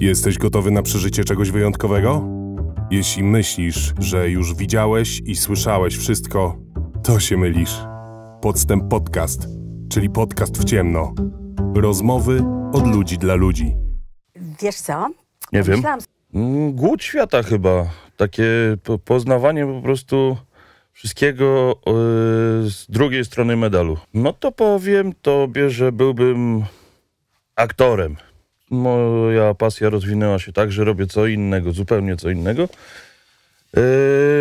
Jesteś gotowy na przeżycie czegoś wyjątkowego? Jeśli myślisz, że już widziałeś i słyszałeś wszystko, to się mylisz. Podstęp Podcast, czyli podcast w ciemno. Rozmowy od ludzi dla ludzi. Wiesz co? Nie wiem. Mm, głód świata chyba. Takie poznawanie po prostu wszystkiego y, z drugiej strony medalu. No to powiem tobie, że byłbym aktorem moja pasja rozwinęła się tak, że robię co innego, zupełnie co innego.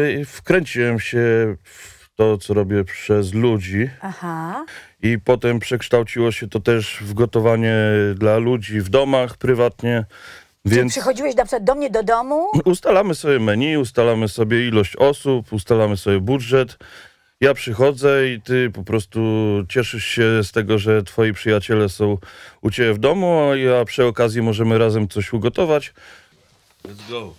Yy, wkręciłem się w to, co robię przez ludzi. Aha. I potem przekształciło się to też w gotowanie dla ludzi w domach prywatnie. Więc Czy przychodziłeś na przykład do mnie do domu? Ustalamy sobie menu, ustalamy sobie ilość osób, ustalamy sobie budżet ja przychodzę i ty po prostu cieszysz się z tego, że twoi przyjaciele są u ciebie w domu, a przy okazji możemy razem coś ugotować. Let's go.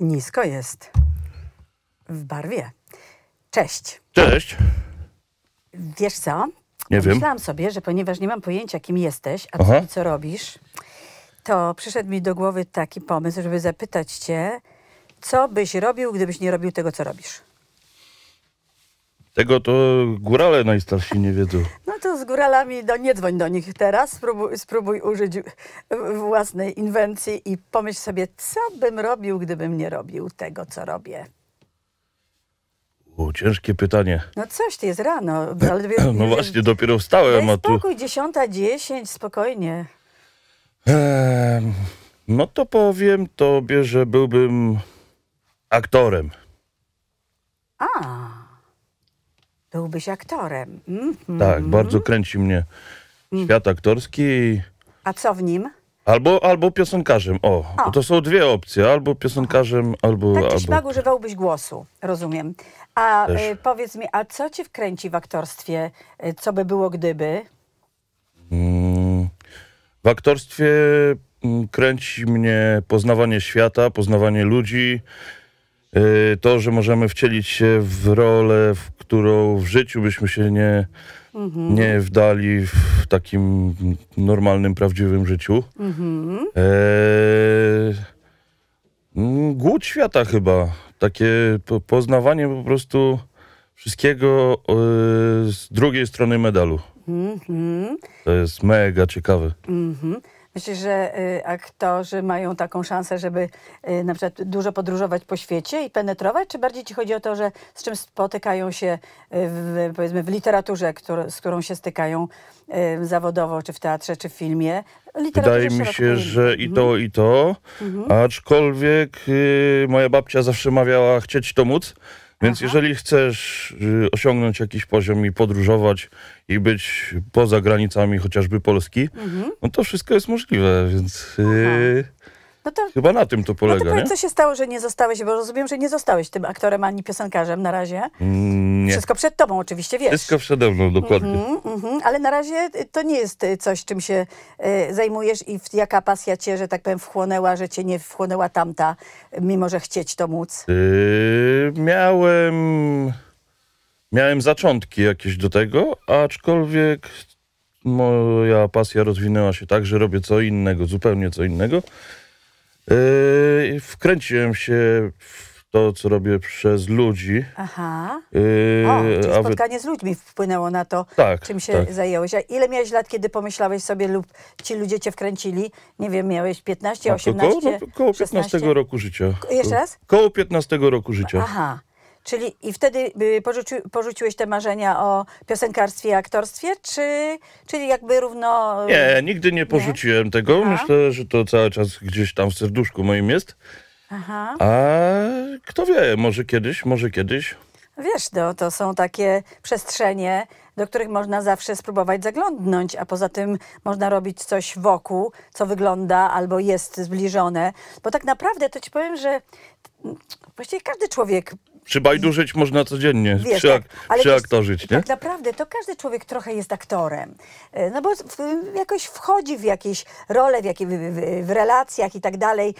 Nisko jest. W barwie. Cześć. Cześć. Wiesz co? Nie wiem. Myślałam sobie, że ponieważ nie mam pojęcia, kim jesteś, a co, co robisz, to przyszedł mi do głowy taki pomysł, żeby zapytać cię, co byś robił, gdybyś nie robił tego, co robisz? Tego to górale najstarsi nie wiedzą. No to z góralami do no nie dzwoń do nich teraz. Spróbuj, spróbuj użyć własnej inwencji i pomyśl sobie, co bym robił, gdybym nie robił tego, co robię. U, ciężkie pytanie. No coś, to jest rano. No ale, no właśnie, dopiero wstałem, a tu... spokój, dziesięć, spokojnie. no to powiem tobie, że byłbym aktorem. A, byłbyś aktorem. Mm -hmm. Tak, bardzo kręci mnie świat aktorski. A co w nim? Albo, albo piosenkarzem, o, o. To są dwie opcje, albo piosenkarzem, albo... Tak czy albo... używałbyś głosu, rozumiem. A e, powiedz mi, a co cię wkręci w aktorstwie? E, co by było gdyby? Mm, w aktorstwie mm, kręci mnie poznawanie świata, poznawanie ludzi, e, to, że możemy wcielić się w rolę, w którą w życiu byśmy się nie mhm. nie wdali w takim normalnym, prawdziwym życiu. Mhm. Eee, głód świata chyba. Takie poznawanie po prostu wszystkiego e, z drugiej strony medalu. Mhm. To jest mega ciekawe. Mhm. Myślisz, że y, aktorzy mają taką szansę, żeby y, na przykład dużo podróżować po świecie i penetrować? Czy bardziej ci chodzi o to, że z czym spotykają się y, w, powiedzmy w literaturze, który, z którą się stykają zawodowo, czy w teatrze, czy w filmie? Literaturze Wydaje mi się, że i to, mhm. i to. Mhm. Aczkolwiek moja babcia zawsze mawiała chcieć to móc. Więc Aha. jeżeli chcesz y, osiągnąć jakiś poziom i podróżować i być poza granicami chociażby Polski, mhm. no to wszystko jest możliwe, więc... Y, Aha. No to, Chyba na tym to polega, no to powiedz, nie? co się stało, że nie zostałeś, bo rozumiem, że nie zostałeś tym aktorem ani piosenkarzem na razie. Mm, nie. Wszystko przed tobą oczywiście, wiesz. Wszystko przede mną, dokładnie. Mm -hmm, mm -hmm. Ale na razie y, to nie jest y, coś, czym się y, zajmujesz i w, jaka pasja cię, że tak powiem, wchłonęła, że cię nie wchłonęła tamta, mimo że chcieć to móc. Yy, miałem... Miałem zaczątki jakieś do tego, aczkolwiek moja pasja rozwinęła się tak, że robię co innego, zupełnie co innego. Yy, wkręciłem się w to, co robię przez ludzi. Aha. Yy, o, czyli aby... spotkanie z ludźmi wpłynęło na to, tak, czym się tak. zajęłeś. A ile miałeś lat, kiedy pomyślałeś sobie lub ci ludzie cię wkręcili? Nie wiem, miałeś 15, 18, koło, no, koło 15 roku życia. Ko jeszcze raz? Koło 15 roku życia. Aha. Czyli i wtedy y, porzuci, porzuciłeś te marzenia o piosenkarstwie i aktorstwie, czy czyli jakby równo... Y, nie, nigdy nie porzuciłem nie? tego. Aha. Myślę, że to cały czas gdzieś tam w serduszku moim jest. Aha. A kto wie, może kiedyś, może kiedyś. Wiesz, no, to są takie przestrzenie, do których można zawsze spróbować zaglądnąć, a poza tym można robić coś wokół, co wygląda albo jest zbliżone. Bo tak naprawdę to ci powiem, że właściwie każdy człowiek przy żyć można codziennie, Wiesz, przy, tak, ale nie? Tak naprawdę, to każdy człowiek trochę jest aktorem. E, no bo w, jakoś wchodzi w jakieś role, w, jakie, w, w, relacjach i tak dalej,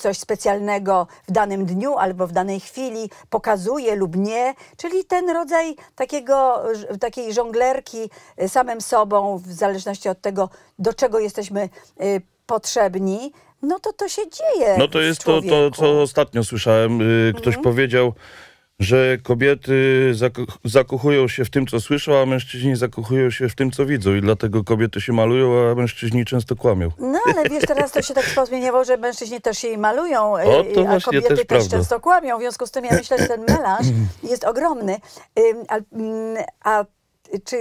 coś specjalnego w danym dniu albo w danej chwili pokazuje lub nie, czyli ten rodzaj takiego, takiej żonglerki e, samym sobą, w zależności od tego, do czego jesteśmy e, potrzebni, no to to się dzieje. No to jest to, to, co ostatnio słyszałem. Y, ktoś mhm. powiedział, że kobiety zakochują się w tym, co słyszą, a mężczyźni zakochują się w tym, co widzą i dlatego kobiety się malują, a mężczyźni często kłamią. No ale wiesz, teraz to się tak pozmieniało, że mężczyźni też się jej malują, o, y, to a kobiety też, też często kłamią. W związku z tym ja myślę, że ten melanż jest ogromny. Y, a, mm, a czy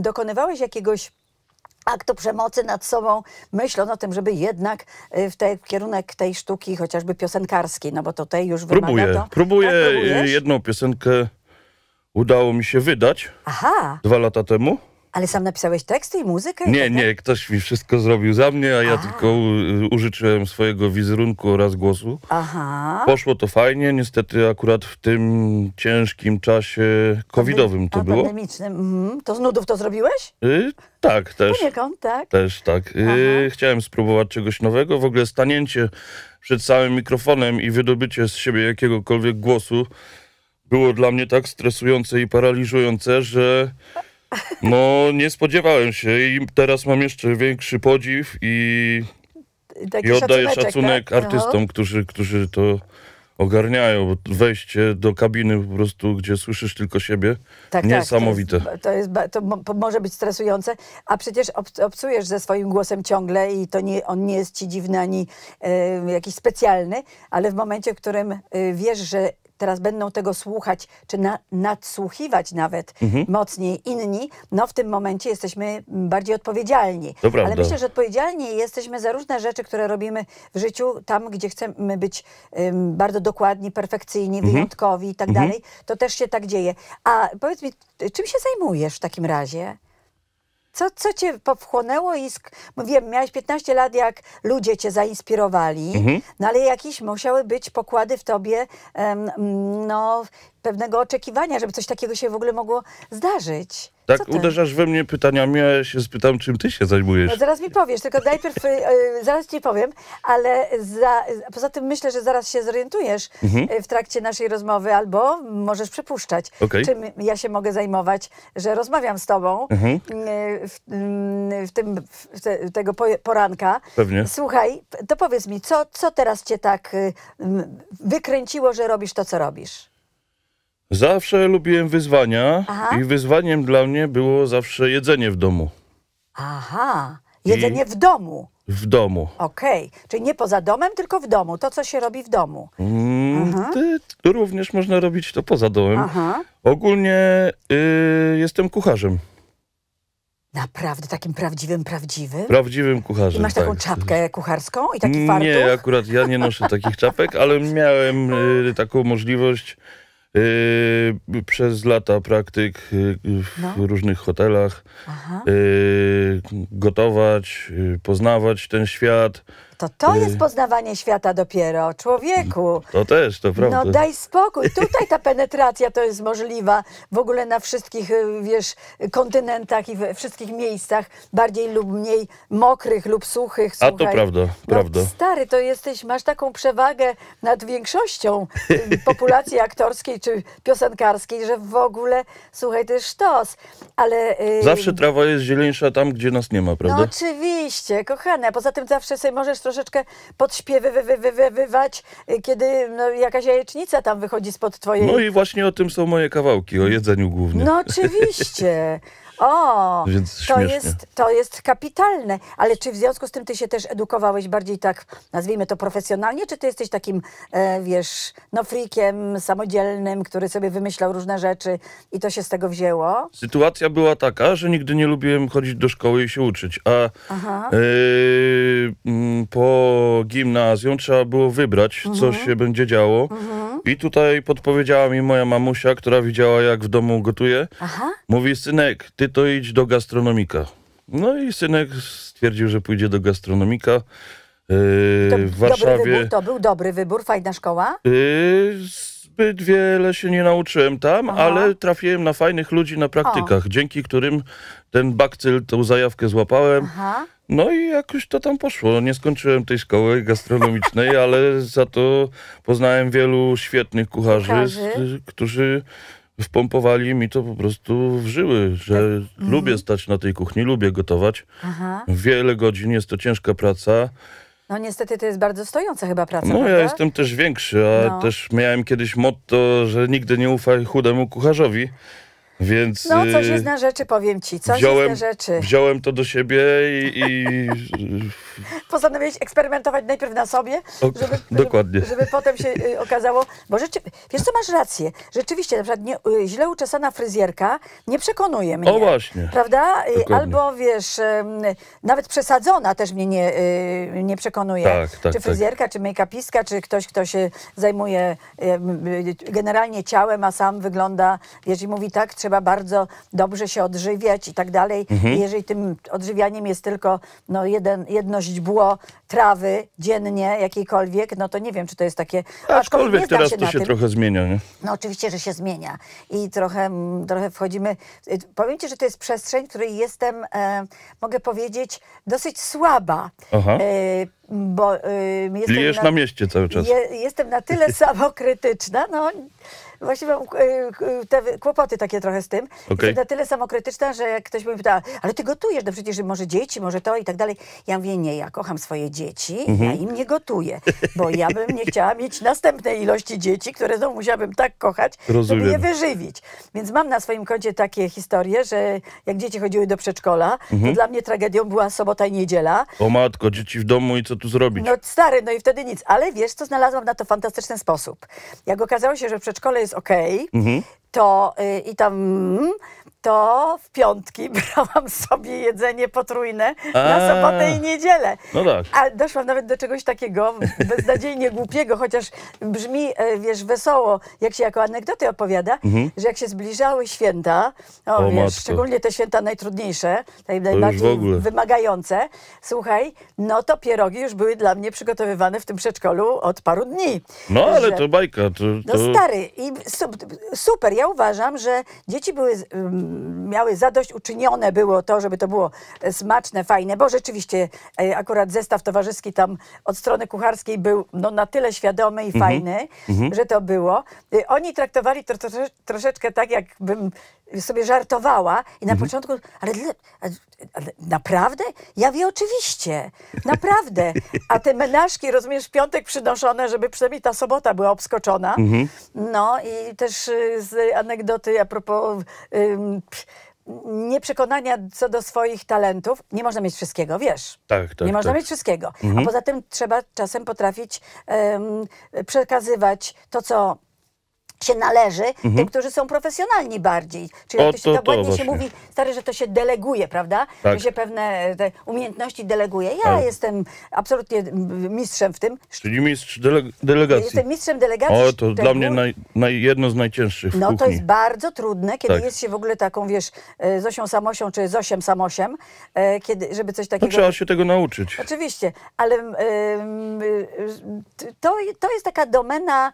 dokonywałeś jakiegoś aktu przemocy nad sobą, myśląc o tym, żeby jednak y, w, te, w kierunek tej sztuki, chociażby piosenkarskiej, no bo tutaj już próbuję, wymaga to... Próbuję, tak, jedną piosenkę udało mi się wydać Aha. dwa lata temu. Ale sam napisałeś teksty i muzykę? Nie, tak, nie, tak? ktoś mi wszystko zrobił za mnie, a ja a. tylko użyczyłem swojego wizerunku oraz głosu. Aha. Poszło to fajnie, niestety akurat w tym ciężkim czasie covidowym to a, było. Pandemicznym. Mhm. To z nudów to zrobiłeś? Y tak, też. Poniekąd, tak? Też, tak. Y chciałem spróbować czegoś nowego. W ogóle stanięcie przed samym mikrofonem i wydobycie z siebie jakiegokolwiek głosu było dla mnie tak stresujące i paraliżujące, że... No, nie spodziewałem się i teraz mam jeszcze większy podziw i, i oddaję szacunek tak? artystom, no. którzy, którzy to ogarniają. Wejście do kabiny po prostu, gdzie słyszysz tylko siebie, tak, niesamowite. Tak, to, jest, to, jest, to, może być stresujące, a przecież obcujesz ze swoim głosem ciągle i to nie, on nie jest ci dziwny ani y, jakiś specjalny, ale w momencie, w którym y, wiesz, że teraz będą tego słuchać, czy na, nadsłuchiwać nawet mhm. mocniej inni, no w tym momencie jesteśmy bardziej odpowiedzialni. Ale myślę, że odpowiedzialni jesteśmy za różne rzeczy, które robimy w życiu, tam gdzie chcemy być um, bardzo dokładni, perfekcyjni, mhm. wyjątkowi i tak mhm. dalej, to też się tak dzieje. A powiedz mi, czym się zajmujesz w takim razie? Co, co cię powchłonęło i sk- miałeś 15 lat, jak ludzie cię zainspirowali, mhm. no ale jakieś musiały być pokłady w tobie mm, no, pewnego oczekiwania, żeby coś takiego się w ogóle mogło zdarzyć. Tak, uderzasz we mnie pytaniami, a ja się spytam, czym ty się zajmujesz. No zaraz mi powiesz, tylko najpierw, y, zaraz ci powiem, ale za, poza tym myślę, że zaraz się zorientujesz mhm. E, w trakcie naszej rozmowy, albo możesz przypuszczać, okay. czym ja się mogę zajmować, że rozmawiam z tobą mhm. y, w, y, w, tym, w te, tego poranka. Pewnie. Słuchaj, to powiedz mi, co, co teraz cię tak wykręciło, że robisz to, co robisz? Zawsze lubiłem wyzwania Aha. i wyzwaniem dla mnie było zawsze jedzenie w domu. Aha, jedzenie I w domu. W domu. Okej, okay. czyli nie poza domem, tylko w domu, to co się robi w domu. Mm, mhm. ty, również można robić to poza domem. Aha. Ogólnie y, jestem kucharzem. Naprawdę, takim prawdziwym, prawdziwym? Prawdziwym kucharzem. I masz taką tak. czapkę kucharską i taki fartuch? Nie, akurat ja nie noszę takich czapek, ale miałem y, taką możliwość Yy, przez lata praktyk yy, w no. różnych hotelach, yy, gotować, yy, poznawać ten świat, to to jest y. poznawanie świata dopiero, człowieku. To też, to prawda. No daj spokój. Tutaj ta penetracja to jest możliwa w ogóle na wszystkich, y, wiesz, kontynentach i we wszystkich miejscach, bardziej lub mniej mokrych lub suchych. Słuchaj. A to prawda, no, prawda. Stary, to jesteś, masz taką przewagę nad większością y, populacji aktorskiej czy piosenkarskiej, że w ogóle, słuchaj, to jest sztos. Ale, Zawsze trawa jest zieleńsza tam, gdzie nas nie ma, no prawda? No oczywiście, kochane. A poza tym zawsze sobie możesz troszeczkę podśpiewywać, y, kiedy no, jakaś jajecznica tam wychodzi spod twojej... No i właśnie o tym są moje kawałki, o jedzeniu głównie. No oczywiście. O, Więc to, jest, to jest kapitalne. Ale czy w związku z tym ty się też edukowałeś bardziej tak, nazwijmy to profesjonalnie, czy ty jesteś takim, e, wiesz, no frikiem samodzielnym, który sobie wymyślał różne rzeczy i to się z tego wzięło? Sytuacja była taka, że nigdy nie lubiłem chodzić do szkoły i się uczyć, a e, mm, po gimnazjum trzeba było wybrać, mhm. co się będzie działo. Mhm. I tutaj podpowiedziała mi moja mamusia, która widziała, jak w domu gotuję. Aha. Mówi, synek, ty to idź do gastronomika. No i synek stwierdził, że pójdzie do gastronomika. Yy, to, w Warszawie. Wybór, to był dobry wybór, fajna szkoła? Yy, zbyt wiele się nie nauczyłem tam, Aha. ale trafiłem na fajnych ludzi na praktykach, o. dzięki którym ten bakcyl, tą zajawkę złapałem. Aha. No i jakoś to tam poszło. Nie skończyłem tej szkoły gastronomicznej, ale za to poznałem wielu świetnych kucharzy, Kucharzy. którzy wpompowali mi to po prostu w żyły, że tak. mhm. lubię stać na tej kuchni, lubię gotować. Aha. Wiele godzin, jest to ciężka praca. No niestety to jest bardzo stojąca chyba praca. No prawda? ja jestem też większy, a no. też miałem kiedyś motto, że nigdy nie ufaj chudemu kucharzowi. Więc, no, coś y, jest na rzeczy, powiem ci. Coś wziąłem, jest na rzeczy. Wziąłem to do siebie i... i... Postanowiłeś eksperymentować najpierw na sobie, żeby, dokładnie. Żeby, żeby potem się y, okazało... Bo rzeczy, wiesz co, masz rację. Rzeczywiście, na przykład nie, y, źle uczesana fryzjerka nie przekonuje mnie. O właśnie. Prawda? Dokładnie. Albo wiesz, nawet przesadzona też mnie nie, nie przekonuje. Tak, tak, czy tak. fryzjerka, tak. czy make czy ktoś, kto się zajmuje generalnie ciałem, a sam wygląda, wiesz, i mówi tak, czy trzeba bardzo dobrze się odżywiać i tak dalej. Mhm. jeżeli tym odżywianiem jest tylko no, jeden, jedno źdźbło trawy dziennie jakiejkolwiek, no to nie wiem, czy to jest takie... Aczkolwiek teraz się to się tym. trochę zmienia, nie? No oczywiście, że się zmienia. I trochę, mm, trochę wchodzimy... Y, powiem ci, że to jest przestrzeń, w której jestem, e, mogę powiedzieć, dosyć słaba. Aha. E, bo y, jestem na, na, mieście cały czas. Je, jestem na tyle samokrytyczna, no Właśnie mam e, te kłopoty takie trochę z tym. Okay. na tyle samokrytyczna, że jak ktoś mnie pytał, ale ty gotujesz, no przecież może dzieci, może to i tak dalej. Ja mówię, nie, ja kocham swoje dzieci, mm ja mhm. im nie gotuję, bo ja bym nie chciała mieć następnej ilości dzieci, które znowu musiałabym tak kochać, Rozumiem. żeby je wyżywić. Więc mam na swoim koncie takie historie, że jak dzieci chodziły do przedszkola, to mhm. dla mnie tragedią była sobota i niedziela. O matko, dzieci w domu i co tu zrobić? No stary, no i wtedy nic. Ale wiesz, co znalazłam na to fantastyczny sposób. Jak okazało się, że w przedszkole jest jest okej, okay, mhm. to y, i tam mm, to w piątki brałam sobie jedzenie potrójne na sobotę i niedzielę. No tak. A doszłam nawet do czegoś takiego beznadziejnie głupiego, chociaż brzmi, e, wiesz, wesoło, jak się jako anegdoty opowiada, mhm. że jak się zbliżały święta, o, o wiesz, szczególnie te święta najtrudniejsze, najbardziej wymagające, słuchaj, no to pierogi już były dla mnie przygotowywane w tym przedszkolu od paru dni. No ale to bajka. To, no to... No stary, i super, ja uważam, że dzieci były miały zadośćuczynione było to, żeby to było e, smaczne, fajne, bo rzeczywiście e, akurat zestaw towarzyski tam od strony kucharskiej był no, na tyle świadomy i mhm. fajny, mm -hmm. że to było. E, oni traktowali to troszeczkę tak, jakbym sobie żartowała i na mhm. początku, ale, ale, ale, naprawdę? Ja wie oczywiście, naprawdę. A te menażki, rozumiesz, piątek przynoszone, żeby przynajmniej ta sobota była obskoczona. Mhm. No i też y, z anegdoty a propos... Ym, nieprzekonania co do swoich talentów, nie można mieć wszystkiego, wiesz. Tak, tak. Nie można tak. mieć wszystkiego. Mhm. A poza tym trzeba czasem potrafić przekazywać to, co się należy mhm. tym, którzy są profesjonalni bardziej. Czyli o, to, się, to, tak to ładnie się mówi, stary, że to się deleguje, prawda? Tak. Że się pewne e, umiejętności deleguje. Ja tak. jestem absolutnie mistrzem w tym. Czyli mistrz dele delegacji. Jestem mistrzem delegacji. O, to dla mnie naj, naj, jedno z najcięższych No to jest bardzo trudne, kiedy tak. jest się w ogóle taką, wiesz, e, Zosią Samosią czy Zosiem Samosiem, e, kiedy, żeby coś no, takiego... No, trzeba się tego nauczyć. Oczywiście, ale to, to jest taka domena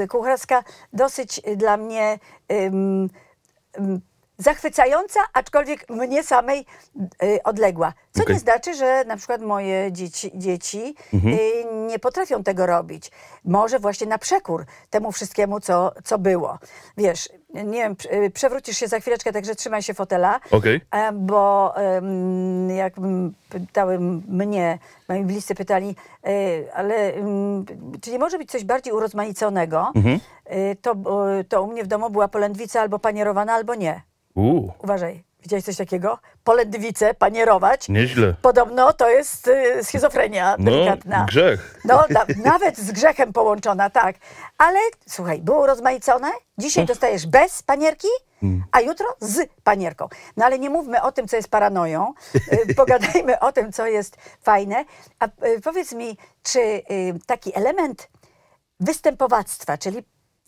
y, kucharska, dosyć y, dla mnie um, zachwycająca, aczkolwiek mnie samej y, odległa. Co okay. nie znaczy, że na przykład moje dzieci, dzieci mhm. y, nie potrafią tego robić. Może właśnie na przekór temu wszystkiemu, co, co było. Wiesz, nie wiem, y, przewrócisz się za chwileczkę, także trzymaj się fotela, okay. E, bo y, jak pytały mnie, moi bliscy pytali, y, ale czy nie może być coś bardziej urozmaiconego, mhm. Y, to, to u mnie w domu była polędwica albo panierowana, albo nie. U. Uważaj, widziałeś coś takiego? Polędwicę panierować. Nieźle. Podobno to jest y, schizofrenia no, delikatna. grzech. No, na, nawet z grzechem połączona, tak. Ale słuchaj, było rozmaicone. Dzisiaj dostajesz bez panierki, mm. a jutro z panierką. No ale nie mówmy o tym, co jest paranoją. Y, pogadajmy o tym, co jest fajne. A y, powiedz mi, czy y, taki element występowactwa, czyli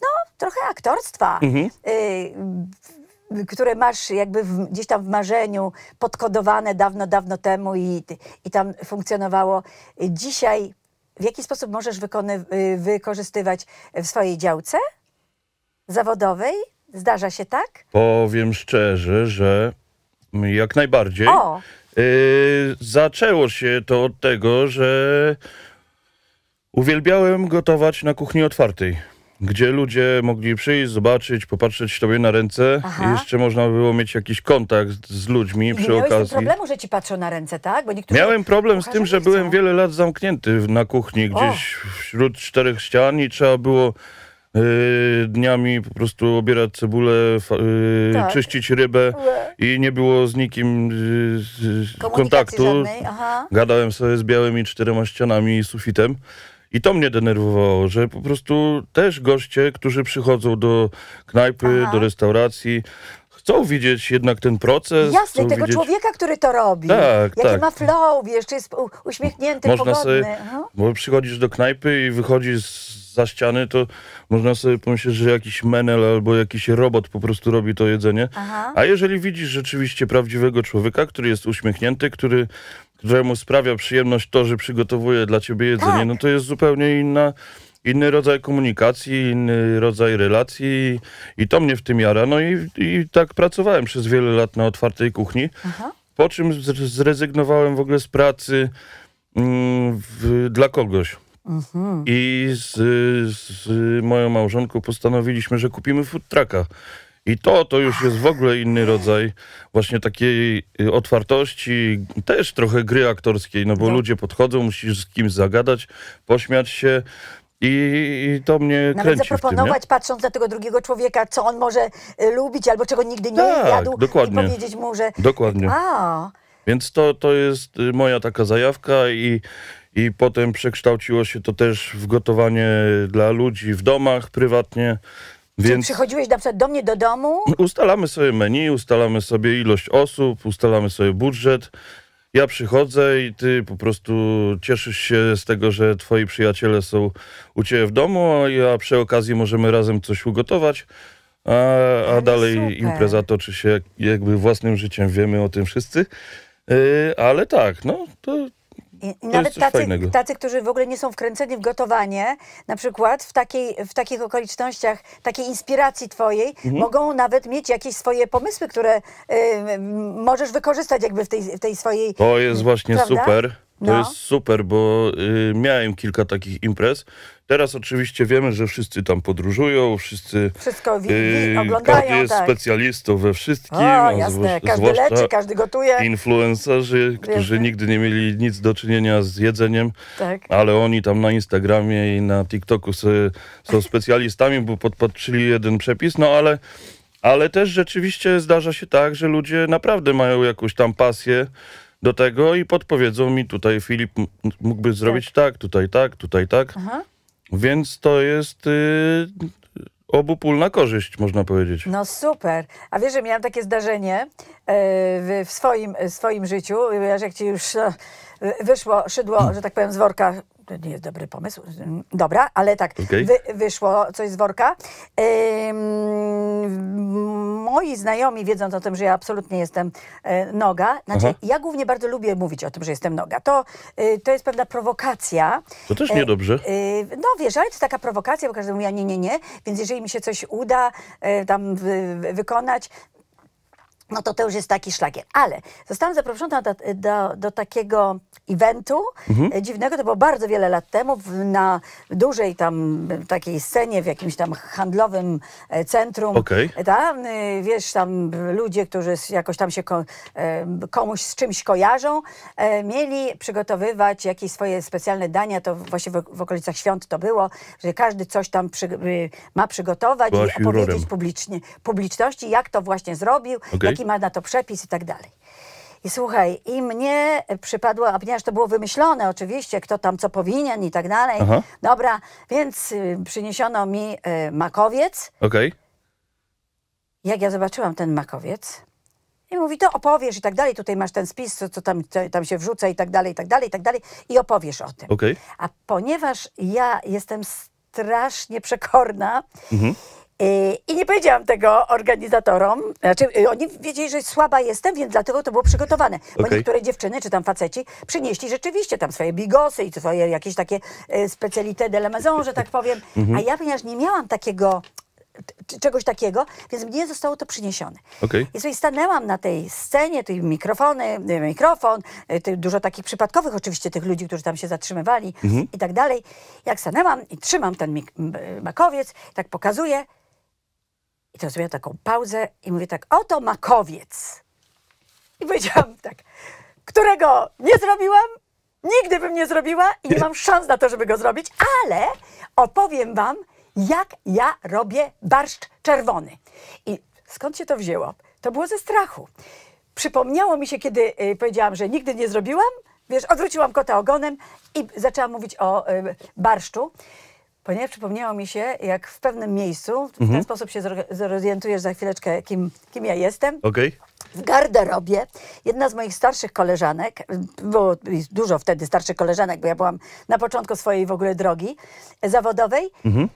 no, trochę aktorstwa, mhm. Y, które masz jakby w, gdzieś tam w marzeniu, podkodowane dawno, dawno temu i, i tam funkcjonowało. Dzisiaj w jaki sposób możesz wykony, y, wykorzystywać w swojej działce zawodowej? Zdarza się tak? Powiem szczerze, że jak najbardziej. O. Yy, zaczęło się to od tego, że uwielbiałem gotować na kuchni otwartej gdzie ludzie mogli przyjść, zobaczyć, popatrzeć tobie na ręce Aha. i jeszcze można było mieć jakiś kontakt z ludźmi przy Miałeś okazji. Miałeś problemu, że ci patrzą na ręce, tak? Miałem problem z tym, że byłem wiele lat zamknięty na kuchni, gdzieś o. wśród czterech ścian i trzeba było y, dniami po prostu obierać cebulę, y, tak. czyścić rybę i nie było z nikim y, kontaktu. Gadałem sobie z białymi czterema ścianami i sufitem. I to mnie denerwowało, że po prostu też goście, którzy przychodzą do knajpy, Aha. do restauracji, chcą widzieć jednak ten proces. Jasne, tego widzieć... człowieka, który to robi. Tak, jaki tak. ma flow, wiesz, czy jest uśmiechnięty, Można pogodny. Sobie, Bo przychodzisz do knajpy i wychodzisz z za ściany, to można sobie pomyśleć, że jakiś menel albo jakiś robot po prostu robi to jedzenie. Aha. A jeżeli widzisz rzeczywiście prawdziwego człowieka, który jest uśmiechnięty, który któremu sprawia przyjemność to, że przygotowuje dla ciebie jedzenie, tak. no to jest zupełnie inna inny rodzaj komunikacji, inny rodzaj relacji i to mnie w tym jara. No i, i tak pracowałem przez wiele lat na otwartej kuchni, Aha. po czym zrezygnowałem w ogóle z pracy mm, w, dla kogoś. Mhm. I z, z, moją małżonką postanowiliśmy, że kupimy food trucka. I to, to już jest w ogóle inny rodzaj właśnie takiej y, otwartości, też trochę gry aktorskiej, no bo no. ludzie podchodzą, musisz z kimś zagadać, pośmiać się. I, I, to mnie Nawet kręci zaproponować, tym, patrząc na tego drugiego człowieka, co on może y, lubić albo czego nigdy nie tak, jadł dokładnie. i powiedzieć mu, że... Dokładnie. A. Więc to, to jest y, moja taka zajawka i i potem przekształciło się to też w gotowanie dla ludzi w domach prywatnie. Więc... przychodziłeś na przykład do mnie do domu? Ustalamy sobie menu, ustalamy sobie ilość osób, ustalamy sobie budżet. Ja przychodzę i ty po prostu cieszysz się z tego, że twoi przyjaciele są u ciebie w domu, a przy okazji możemy razem coś ugotować. A, a dalej super. impreza toczy się jakby własnym życiem, wiemy o tym wszyscy. Yy, ale tak, no to i, nawet tacy, tacy, którzy w ogóle nie są wkręceni w gotowanie, na przykład w, takiej, w takich okolicznościach, takiej inspiracji twojej, mhm. mogą nawet mieć jakieś swoje pomysły, które y, możesz wykorzystać jakby w tej, w tej swojej... To jest właśnie prawda? super. To no. jest super, bo y, miałem kilka takich imprez, Teraz oczywiście wiemy, że wszyscy tam podróżują, wszyscy. Wszystko y, widzi, yy, oglądają. Każdy jest tak. specjalistą we wszystkim. O, jasne, każdy leczy, każdy gotuje. Influencerzy, którzy nigdy nie mieli nic do czynienia z jedzeniem, tak. ale oni tam na Instagramie i na TikToku są specjalistami, bo podpatrzyli jeden przepis, no ale. Ale też rzeczywiście zdarza się tak, że ludzie naprawdę mają jakąś tam pasję do tego i podpowiedzą mi tutaj Filip mógłby zrobić tak, tak tutaj tak, tutaj tak. Aha. Więc to jest yy, obopólna korzyść, można powiedzieć. No super. A wiesz, że miałam takie zdarzenie e, w swoim, swoim życiu, że jak ci już e, wyszło szydło, że tak powiem, z worka to nie jest dobry pomysł. Dobra, ale tak, okay. wy, wyszło coś z worka. moi znajomi, wiedząc o tym, że ja absolutnie jestem e, noga, znaczy Aha. ja głównie bardzo lubię mówić o tym, że jestem noga. To, e, to jest pewna prowokacja. To też niedobrze. E, y, no wiesz, ale to taka prowokacja, bo każdy mówi, ja nie, nie, nie. Więc jeżeli mi się coś uda tam wykonać, no to to już jest taki szlagier. Ale zostałam zaproszona do, do, do takiego eventu mhm. E, dziwnego, to było bardzo wiele lat temu, w, na dużej tam takiej scenie, w jakimś tam handlowym e, centrum. Okay. E, tam, wiesz, tam ludzie, którzy jakoś tam się ko komuś z czymś kojarzą, mieli przygotowywać jakieś swoje specjalne dania, to właśnie w, w okolicach świąt to było, że każdy coś tam przy, ma przygotować Byłaś i opowiedzieć publicznie, publiczności, jak to właśnie zrobił, okay jaki ma na to przepis i tak dalej. I słuchaj, i mnie przypadło, a ponieważ to było wymyślone oczywiście, kto tam co powinien i tak dalej. Aha. Dobra, więc y, przyniesiono mi y, makowiec. Okej. Okay. Jak ja zobaczyłam ten makowiec i mówi, to opowiesz i tak dalej, tutaj masz ten spis, co, co tam, co, tam się wrzuca i tak dalej, i tak dalej, i tak dalej i opowiesz o tym. Okay. A ponieważ ja jestem strasznie przekorna, mhm Y, I nie powiedziałam tego organizatorom. Znaczy, y, oni wiedzieli, że słaba jestem, więc dlatego to było przygotowane. Bo okay. niektóre dziewczyny, czy tam faceci, przynieśli rzeczywiście tam swoje bigosy i swoje jakieś takie y, specjalite de la maison, że tak powiem. Mhm. A ja, ponieważ nie miałam takiego czegoś takiego, więc mnie zostało to przyniesione. Okay. I sobie stanęłam na tej scenie, tej mikrofony, mikrofon, dużo takich przypadkowych oczywiście tych ludzi, którzy tam się zatrzymywali mm -hmm. i tak dalej. Jak stanęłam i trzymam ten makowiec, tak pokazuję, i to zrobiła taką pauzę i mówię tak, oto makowiec. I powiedziałam tak, którego nie zrobiłam, nigdy bym nie zrobiła i nie mam szans na to, żeby go zrobić, ale opowiem wam, jak ja robię barszcz czerwony. I skąd się to wzięło? To było ze strachu. Przypomniało mi się, kiedy y, powiedziałam, że nigdy nie zrobiłam, wiesz, odwróciłam kota ogonem i zaczęłam mówić o y, barszczu. Ponieważ przypomniało mi się, jak w pewnym miejscu, w ten mhm. sposób się zorientujesz za chwileczkę, kim, kim ja jestem. Okay. W garderobie jedna z moich starszych koleżanek, było dużo wtedy starszych koleżanek, bo ja byłam na początku swojej w ogóle drogi zawodowej, mhm.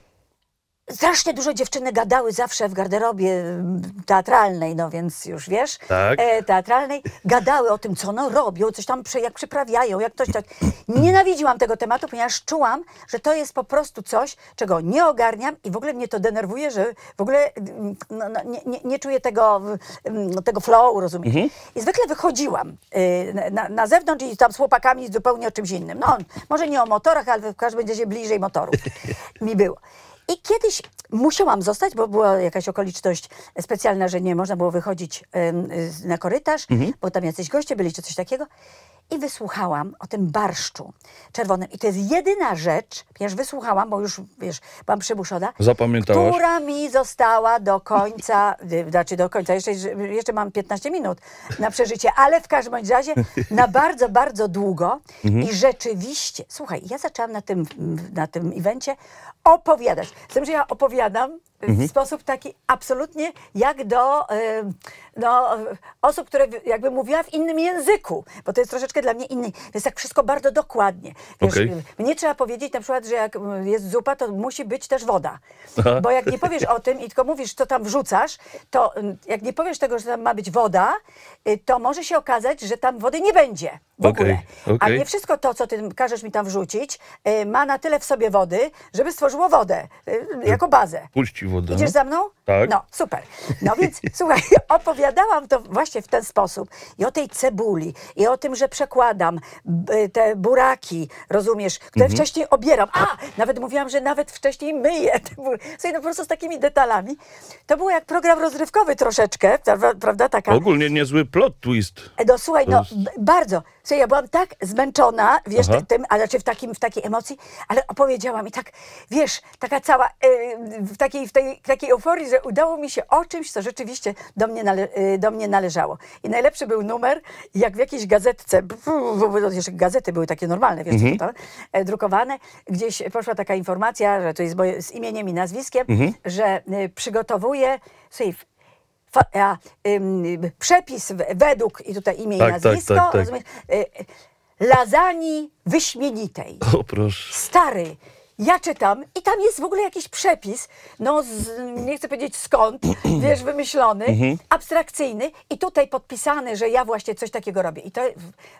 Strasznie dużo dziewczyny gadały zawsze w garderobie mm, teatralnej, no więc już wiesz, tak. e, teatralnej, gadały o tym, co no robią, coś tam, jak przyprawiają, jak ktoś tak. Nienawidziłam tego tematu, ponieważ czułam, że to jest po prostu coś, czego nie ogarniam i w ogóle mnie to denerwuje, że w ogóle mm, no, no, nie, nie, nie, czuję tego, mm, no, tego flow, rozumiesz? Mhm. I zwykle wychodziłam y, na, na, zewnątrz i tam z chłopakami zupełnie o czymś innym. No, może nie o motorach, ale w każdym razie bliżej motorów mi było. I kiedyś musiałam zostać, bo była jakaś okoliczność specjalna, że nie można było wychodzić na korytarz, mhm. bo tam jacyś goście byli czy coś takiego i wysłuchałam o tym barszczu czerwonym. I to jest jedyna rzecz, ponieważ wysłuchałam, bo już, wiesz, byłam przymuszona, która mi została do końca, y, znaczy do końca, jeszcze, jeszcze mam 15 minut na przeżycie, ale w każdym razie na bardzo, bardzo długo mhm. i rzeczywiście, słuchaj, ja zaczęłam na tym, na tym evencie opowiadać. Z tym, że ja opowiadam, w mhm. sposób taki absolutnie jak do no, osób, które jakby mówiła w innym języku, bo to jest troszeczkę dla mnie inny. Jest tak wszystko bardzo dokładnie. Wiesz, okay. Mnie trzeba powiedzieć na przykład, że jak jest zupa, to musi być też woda. Aha. Bo jak nie powiesz o tym i tylko mówisz, co tam wrzucasz, to jak nie powiesz tego, że tam ma być woda, y, to może się okazać, że tam wody nie będzie w okay. ogóle. Okay. A nie wszystko to, co ty każesz mi tam wrzucić, y, ma na tyle w sobie wody, żeby stworzyło wodę y, jako hmm. bazę. Puścił leci Idziesz za mną? Tak. No, super. No więc słuchaj, opowiadałam to właśnie w ten sposób. I o tej cebuli, i o tym, że przekładam y, te buraki, rozumiesz, które mhm. wcześniej obieram. A, nawet mówiłam, że nawet wcześniej myję te buraki. Słuchaj, no po prostu z takimi detalami. To było jak program rozrywkowy troszeczkę, prawda? Taka... Ogólnie niezły plot twist. E, no słuchaj, no bardzo. Słuchaj, ja byłam tak zmęczona, wiesz, Aha. tym, a znaczy w, takim, w takiej emocji, ale opowiedziałam i tak, wiesz, taka cała, y, w takiej, w tej, takiej euforii, że udało mi się o czymś, co rzeczywiście do mnie, nale, y, do mnie należało. I najlepszy był numer, jak w jakiejś gazetce, jeszcze gazety były takie normalne, wiesz, mhm. to, e, drukowane, gdzieś poszła taka informacja, że to jest moje, z imieniem i nazwiskiem, mhm. że y, przygotowuje, słuchaj, E, przepis według, i tutaj imię tak, i tak, nazwisko, tak, tak, tak. Rozumiesz, e, wyśmienitej. O proszę. Stary, ja czytam i tam jest w ogóle jakiś przepis, no z, nie chcę powiedzieć skąd, wiesz, wymyślony, mhm. abstrakcyjny i tutaj podpisany, że ja właśnie coś takiego robię. I to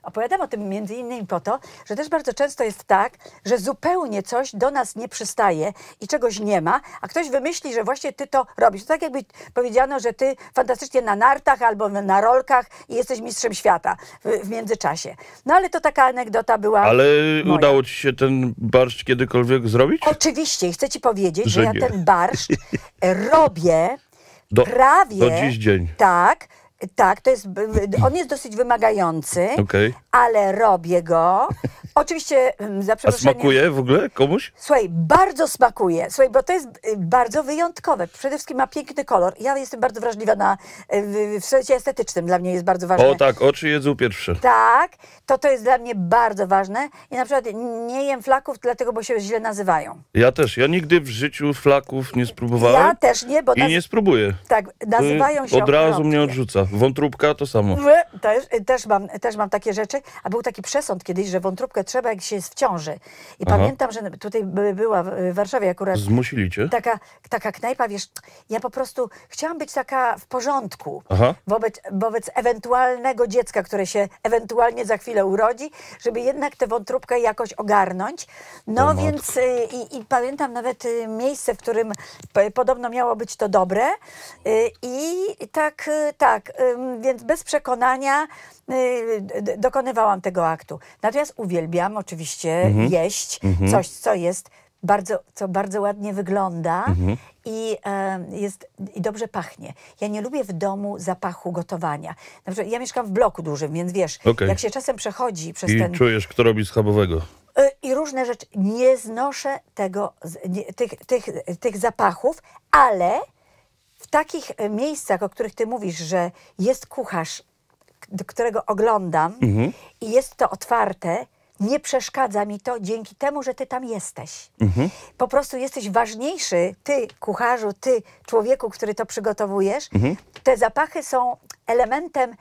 opowiadam o tym między innymi po to, że też bardzo często jest tak, że zupełnie coś do nas nie przystaje i czegoś nie ma, a ktoś wymyśli, że właśnie ty to robisz. To tak jakby powiedziano, że ty fantastycznie na nartach albo na rolkach i jesteś mistrzem świata w, w międzyczasie. No ale to taka anegdota była Ale moja. udało ci się ten barszcz kiedykolwiek tego tak zrobić? Oczywiście. I chcę ci powiedzieć, że, że ja ten barszcz robię do, prawie... Do dziś dzień. Tak. Tak, to jest, on jest dosyć wymagający, okay. ale robię go Oczywiście, A smakuje w ogóle komuś? Słuchaj, bardzo smakuje. Słuchaj, bo to jest y, bardzo wyjątkowe. Przede wszystkim ma piękny kolor. Ja jestem bardzo wrażliwa na... Y, w, w sensie estetycznym dla mnie jest bardzo ważne. O tak, oczy jedzą pierwsze. Tak, to to jest dla mnie bardzo ważne. I na przykład nie jem flaków, dlatego bo się źle nazywają. Ja też. Ja nigdy w życiu flaków nie spróbowałem. Ja też nie, bo... I naz... nie spróbuję. Tak, nazywają y, się... Od razu mnie odrzuca. Wątróbka to samo. Też, też, mam, też mam takie rzeczy. A był taki przesąd kiedyś, że wątróbkę trzeba, jak się jest w ciąży. I Aha. pamiętam, że tutaj była w Warszawie akurat. Zmusili cię? Taka, taka knajpa, wiesz, ja po prostu chciałam być taka w porządku wobec, wobec ewentualnego dziecka, które się ewentualnie za chwilę urodzi, żeby jednak tę wątróbkę jakoś ogarnąć. No o, więc y, i, i, pamiętam nawet y, miejsce, w którym podobno miało być to dobre. Y, I tak, tak, więc bez przekonania Y, dokonywałam tego aktu. Natomiast uwielbiam oczywiście mhm. jeść mhm. coś, co jest bardzo, co bardzo ładnie wygląda mhm. i, jest, i dobrze pachnie. Ja nie lubię w domu zapachu gotowania. Na przykład ja mieszkam w bloku dużym, więc wiesz, okay. jak się czasem przechodzi przez I ten... I czujesz, kto robi schabowego. Y, I różne rzeczy. Nie znoszę tego, nie, tych, tych, tych zapachów, ale w takich e, miejscach, o których ty mówisz, że jest kucharz którego oglądam mhm. i jest to otwarte, nie przeszkadza mi to dzięki temu, że ty tam jesteś. Mhm. Po prostu jesteś ważniejszy, ty kucharzu, ty człowieku, który to przygotowujesz. Mhm. Te zapachy są elementem,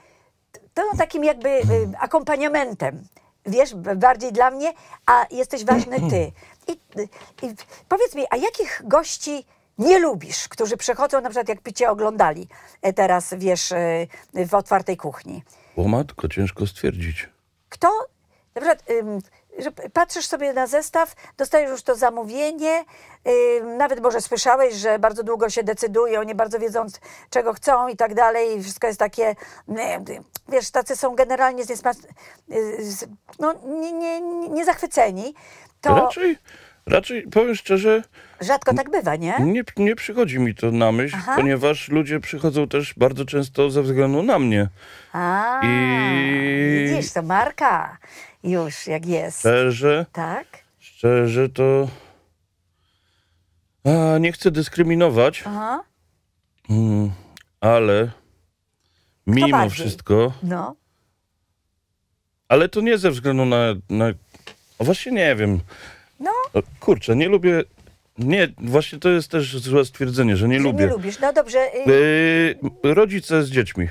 to no, takim jakby y, akompaniamentem. Wiesz, bardziej dla mnie, a jesteś ważny ty. I, y, i powiedz mi, a jakich gości nie lubisz, którzy przechodzą, na przykład jak picie oglądali e, teraz, wiesz, e, w otwartej kuchni. O matko, ciężko stwierdzić. Kto? Na przykład, że patrzysz sobie na zestaw, dostajesz już to zamówienie, nawet może słyszałeś, że bardzo długo się decydują, nie bardzo wiedząc czego chcą i tak dalej. Wszystko jest takie, wiesz, tacy są generalnie y, z niesma... no, nie, nie, nie zachwyceni. To... Raczej Raczej powiem szczerze. Rzadko tak bywa, nie? Nie, nie przychodzi mi to na myśl, Aha. ponieważ ludzie przychodzą też bardzo często ze względu na mnie. A, I... widzisz, to marka już jak jest. Szczerze? Tak. Szczerze to. A, nie chcę dyskryminować, Aha. Mm, ale Kto mimo bardziej? wszystko. No. Ale to nie ze względu na. na... O, właśnie nie wiem. No, kurczę, nie lubię nie, właśnie to jest też złe stwierdzenie, że nie że lubię. Nie lubisz, no dobrze. Yy, rodzice z dziećmi.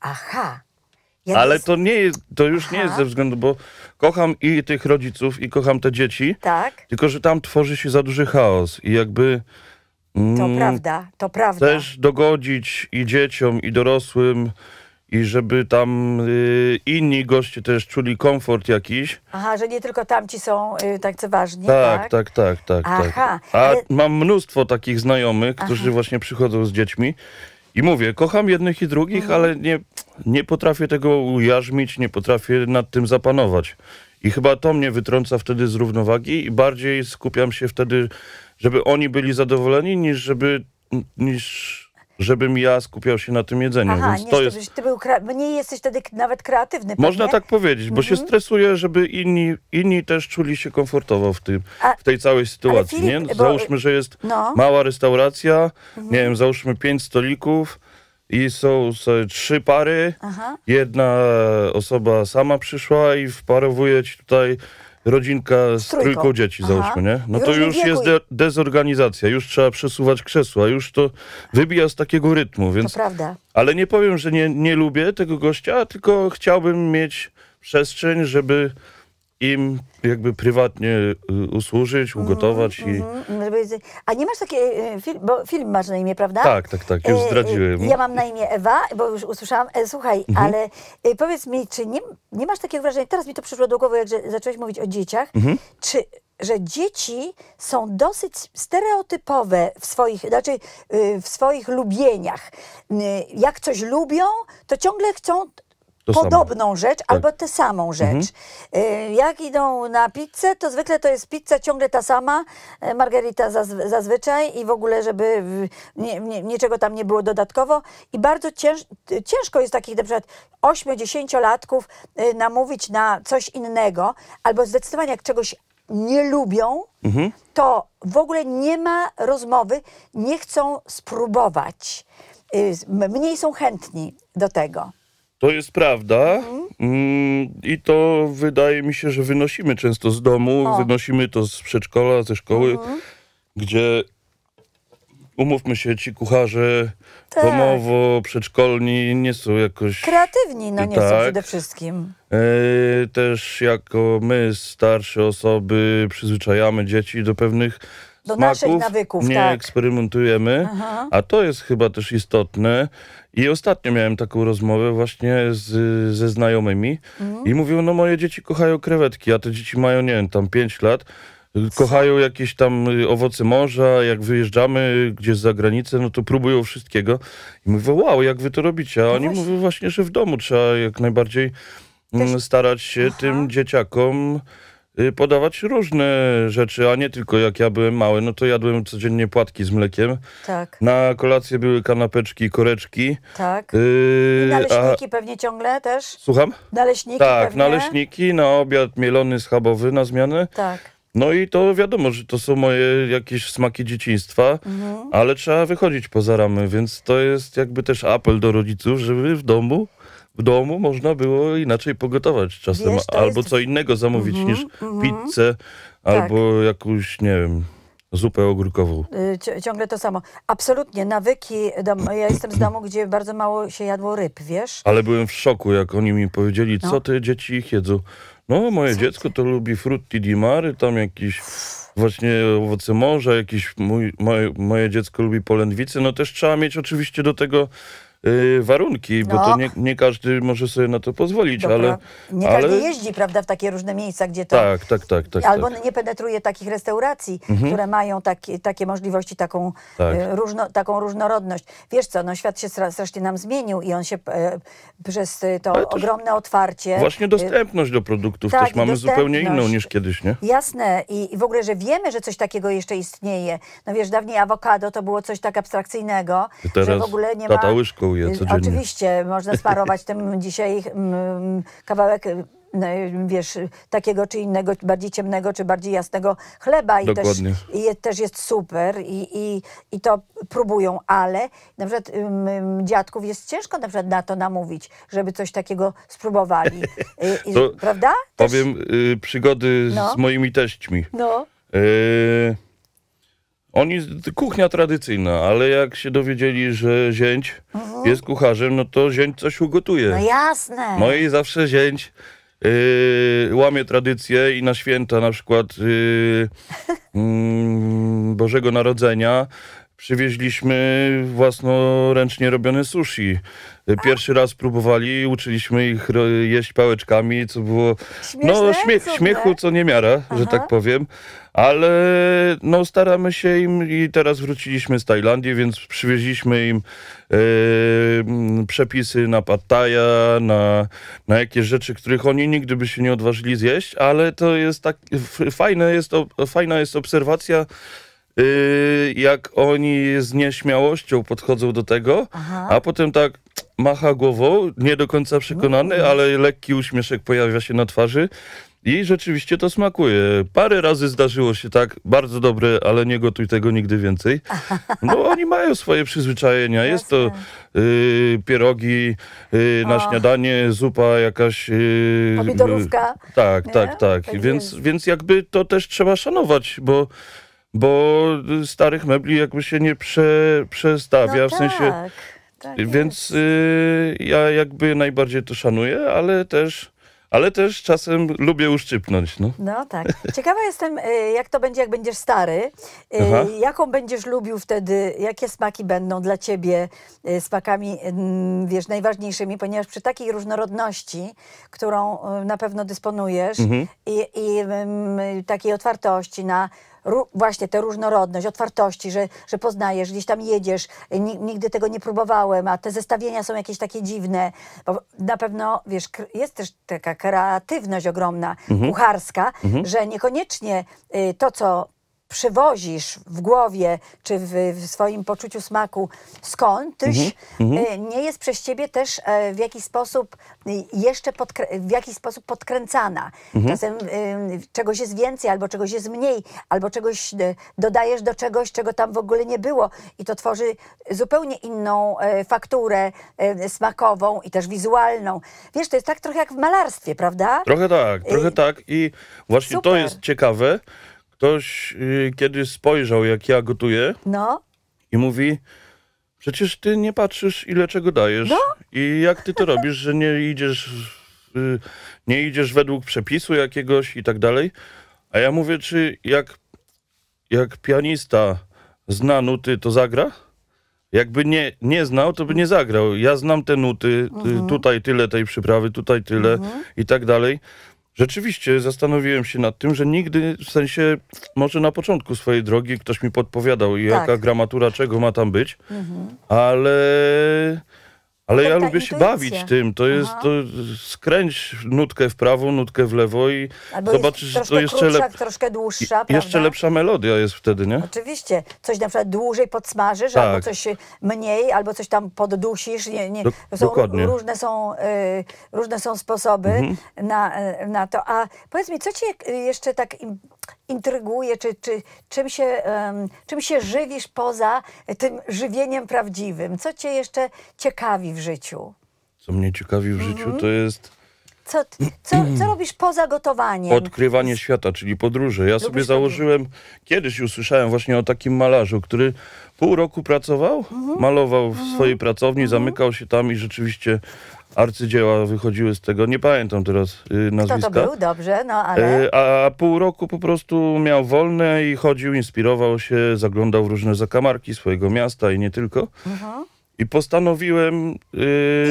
Aha. Ja Ale jest... to, nie, to już Aha. nie jest ze względu, bo kocham i tych rodziców, i kocham te dzieci. Tak. Tylko, że tam tworzy się za duży chaos i jakby... Mm, to prawda, to prawda. Też dogodzić i dzieciom, i dorosłym i żeby tam y, inni goście też czuli komfort jakiś. Aha, że nie tylko tamci są y, tak co ważni. Tak, tak, tak, tak. tak, tak. Aha. Tak. A ale... Y- mam mnóstwo takich znajomych, którzy Aha. właśnie przychodzą z dziećmi i mówię, kocham jednych i drugich, mhm. ale nie, nie potrafię tego ujarzmić, nie potrafię nad tym zapanować. I chyba to mnie wytrąca wtedy z równowagi i bardziej skupiam się wtedy, żeby oni byli zadowoleni, niż żeby niż żebym ja skupiał się na tym jedzeniu. Aha, Więc nie, to jest... ty był kre... jesteś wtedy nawet kreatywny. Można tak powiedzieć, bo się mhm. stresuję, żeby inni, inni też czuli się komfortowo w, tym, A, w tej całej sytuacji. Filip, nie? Załóżmy, że jest no. mała restauracja, mhm. nie wiem, załóżmy pięć stolików i są trzy pary. Aha. Jedna osoba sama przyszła i wparowuje ci tutaj rodzinka z trójką, trójką dzieci, Aha. załóżmy, nie? No to już jest de dezorganizacja, już trzeba przesuwać krzesła, już to wybija z takiego rytmu, więc... To prawda. Ale nie powiem, że nie, nie lubię tego gościa, tylko chciałbym mieć przestrzeń, żeby im jakby prywatnie y, usłużyć, mhm, ugotować mm, i... Mhm, mhm. A nie masz takie... E, bo film masz na imię, prawda? Tak, tak, tak. Już e, e, zdradziłem. Ja mam na imię Ewa, bo już usłyszałam. Słuchaj, mhm. ale powiedz mi, czy nie, nie masz takiego wrażenia... Teraz mi to przyszło do głowy, jak zacząłeś mówić o dzieciach. Mhm. Czy że dzieci są dosyć stereotypowe w swoich, znaczy y, w swoich lubieniach. Y, jak coś lubią, to ciągle chcą to podobną samo. rzecz tak. albo tę samą mhm. rzecz. Mhm. Jak idą na pizzę, to zwykle to jest pizza ciągle ta sama, y, margarita zazwy zazwyczaj i w ogóle, żeby nie, nie, niczego tam nie było dodatkowo. I bardzo cięż, y, ciężko jest takich na przykład 8-10-latków namówić na coś innego, albo zdecydowanie jak czegoś nie lubią, mhm. to w ogóle nie ma rozmowy, nie chcą spróbować. Mniej są chętni do tego. To jest prawda. Mhm. Mm, I to wydaje mi się, że wynosimy często z domu, o. wynosimy to z przedszkola, ze szkoły, mhm. gdzie umówmy się, ci kucharze tak. domowo, przedszkolni nie są jakoś... Kreatywni, no nie tak. są przede wszystkim. E, też jako my, starsze osoby, przyzwyczajamy dzieci do pewnych do smaków, naszych nawyków. Nie tak. eksperymentujemy, Aha. a to jest chyba też istotne. I ostatnio miałem taką rozmowę właśnie z, ze znajomymi mhm. i mówił, no moje dzieci kochają krewetki, a te dzieci mają, nie wiem, tam 5 lat, kochają jakieś tam y, owoce morza, jak wyjeżdżamy gdzieś za granicę, no to próbują wszystkiego. I mówię, wow, jak wy to robicie? A no oni mówią właśnie, że w domu trzeba jak najbardziej Też... Mm, starać się Aha. tym dzieciakom Y, podawać różne rzeczy, a nie tylko jak ja byłem mały, no to jadłem codziennie płatki z mlekiem. Tak. Na kolację były kanapeczki, koreczki. Tak. Yy, naleśniki a... pewnie ciągle też? Słucham? Naleśniki Tak, pewnie? naleśniki, na obiad mielony, schabowy na zmianę. Tak. No i to wiadomo, że to są moje jakieś smaki dzieciństwa, mhm. ale trzeba wychodzić poza ramy, więc to jest jakby też apel do rodziców, żeby w domu w domu można było inaczej pogotować czasem. Wiesz, albo jest... co innego zamówić mm -hmm, niż mm -hmm. pizzę, tak. albo jakąś, nie wiem, zupę ogórkową. Y, ciągle to samo. Absolutnie, nawyki. ja jestem z domu, gdzie bardzo mało się jadło ryb, wiesz? Ale byłem w szoku, jak oni mi powiedzieli, no. co te dzieci ich jedzą. No, moje co dziecko ty? to lubi frutti di mare, tam jakiś właśnie owoce morza, jakieś mój, moje, moje dziecko lubi polędwicy. No też trzeba mieć oczywiście do tego Y, warunki, bo no. to nie, nie, każdy może sobie na to pozwolić, Dobra. ale... Nie ale... każdy jeździ, prawda, w takie różne miejsca, gdzie to... Tak, tak, tak. tak Albo tak. nie penetruje takich restauracji, mhm. które mają taki, takie możliwości, taką, y, tak. różno, taką różnorodność. Wiesz co, no świat się strasznie nam zmienił i on się e, przez y, to ogromne otwarcie... Właśnie dostępność do produktów tak, też mamy zupełnie inną niż kiedyś, nie? Jasne I, i w ogóle, że wiemy, że coś takiego jeszcze istnieje. No wiesz, dawniej awokado to było coś tak abstrakcyjnego, że w ogóle nie ma sparuje codziennie. Oczywiście, można sparować tym dzisiaj mm, kawałek y, y, wiesz, takiego czy innego, bardziej ciemnego, czy bardziej jasnego chleba. I Dokładnie. też, i też jest super i, i, i to próbują, ale na przykład um, dziadków jest ciężko na przykład na to namówić, żeby coś takiego spróbowali. I, prawda? Też... Powiem y, przygody no. z moimi teśćmi. No. Y oni, kuchnia tradycyjna, ale jak się dowiedzieli, że zięć mhm. jest kucharzem, no to zięć coś ugotuje. No jasne. No i zawsze zięć yy, łamie tradycję i na święta na przykład yy, yy, Bożego Narodzenia Przywieźliśmy własnoręcznie robione sushi. Pierwszy raz próbowali, uczyliśmy ich jeść pałeczkami, co było Śmieszne, no śmiechu co nie miara, Aha. że tak powiem. Ale no staramy się im i teraz wróciliśmy z Tajlandii, więc przywieźliśmy im yy, przepisy na pataja, na, na jakieś rzeczy, których oni nigdy by się nie odważyli zjeść, ale to jest tak, fajne jest, fajna jest obserwacja Y, jak oni z nieśmiałością podchodzą do tego, Aha. a potem tak macha głową, nie do końca przekonany, no. ale lekki uśmieszek pojawia się na twarzy. I rzeczywiście to smakuje. Parę razy zdarzyło się tak, bardzo dobre, ale nie gotuj tego nigdy więcej. No oni mają swoje przyzwyczajenia. Jasne. Jest to y, pierogi y, na o. śniadanie, zupa jakaś. Y, y tak, tak, tak, tak. Tak więc, więc jakby to też trzeba szanować, bo bo starych mebli jakby się nie prze, przestawia, no w tak, sensie... Tak, tak więc y, ja jakby najbardziej to szanuję, ale też... Ale też czasem lubię uszczypnąć. No, no tak. Ciekawa jestem, y, jak to będzie, jak będziesz stary. Y, Aha. Jaką będziesz lubił wtedy, jakie smaki będą dla ciebie y, smakami, mm, wiesz, najważniejszymi, ponieważ przy takiej różnorodności, którą na pewno dysponujesz mhm. i, i mm, takiej otwartości na właśnie tę różnorodność, otwartości, że, że poznajesz, gdzieś tam jedziesz, nigdy tego nie próbowałem, a te zestawienia są jakieś takie dziwne. Bo na pewno, wiesz, jest też taka kreatywność ogromna, mhm. kucharska, mhm. że niekoniecznie y, to, co przywozisz w głowie czy w, w swoim poczuciu smaku skądś, mhm. mhm. E, nie jest przez ciebie też e, w jakiś sposób e, jeszcze w jakiś sposób podkręcana. Mhm. Czasem czegoś jest więcej, albo czegoś jest mniej, albo czegoś dodajesz do czegoś, czego tam w ogóle nie było i to tworzy zupełnie inną fakturę smakową i też wizualną. Wiesz, to jest tak trochę jak w malarstwie, prawda? Trochę tak, trochę tak i właśnie Super. to jest ciekawe, Ktoś y, kiedyś spojrzał, jak ja gotuję No, i mówi, przecież ty nie patrzysz, ile czego dajesz. No. I jak ty to robisz, że nie idziesz, y, nie idziesz według przepisu jakiegoś i tak dalej. A ja mówię, czy jak, jak pianista zna nuty, to zagra? Jakby nie, nie znał, to by nie zagrał. Ja znam te nuty, y, mhm. tutaj tyle tej przyprawy, tutaj tyle mhm. i tak dalej. Rzeczywiście zastanowiłem się nad tym, że nigdy, w sensie może na początku swojej drogi ktoś mi podpowiadał, tak. jaka gramatura czego ma tam być, mhm. ale ale ja lubię intuicja. się bawić tym. To jest, to skręć nutkę w prawo, nutkę w lewo i Albo zobaczysz, że to jeszcze troszkę dłuższa. jeszcze lepsza melodia jest wtedy, nie? Oczywiście. Coś na przykład dłużej podsmażysz, tak. albo coś mniej, albo coś tam poddusisz. Nie, nie. Są, Dokładnie. Różne są, y, różne są sposoby mhm. na, y, na to. A powiedz mi, co cię jeszcze tak intryguje, czy, czy czym, się, um, czym się żywisz poza tym żywieniem prawdziwym? Co cię jeszcze ciekawi w życiu? Co mnie ciekawi w życiu, mhm. to jest... Co, co, co robisz poza gotowaniem? Odkrywanie świata, czyli podróże. Ja Lubisz sobie założyłem, kiedyś kiedyś usłyszałem właśnie o takim malarzu, który pół roku pracował, mhm. malował w mhm. swojej pracowni, zamykał się tam i rzeczywiście arcydzieła wychodziły z tego, nie pamiętam teraz y, nazwiska. Kto to był, dobrze, no ale... Y, a pół roku po prostu miał wolne i chodził, inspirował się, zaglądał w różne zakamarki swojego miasta i nie tylko. Mhm. I postanowiłem... Yy,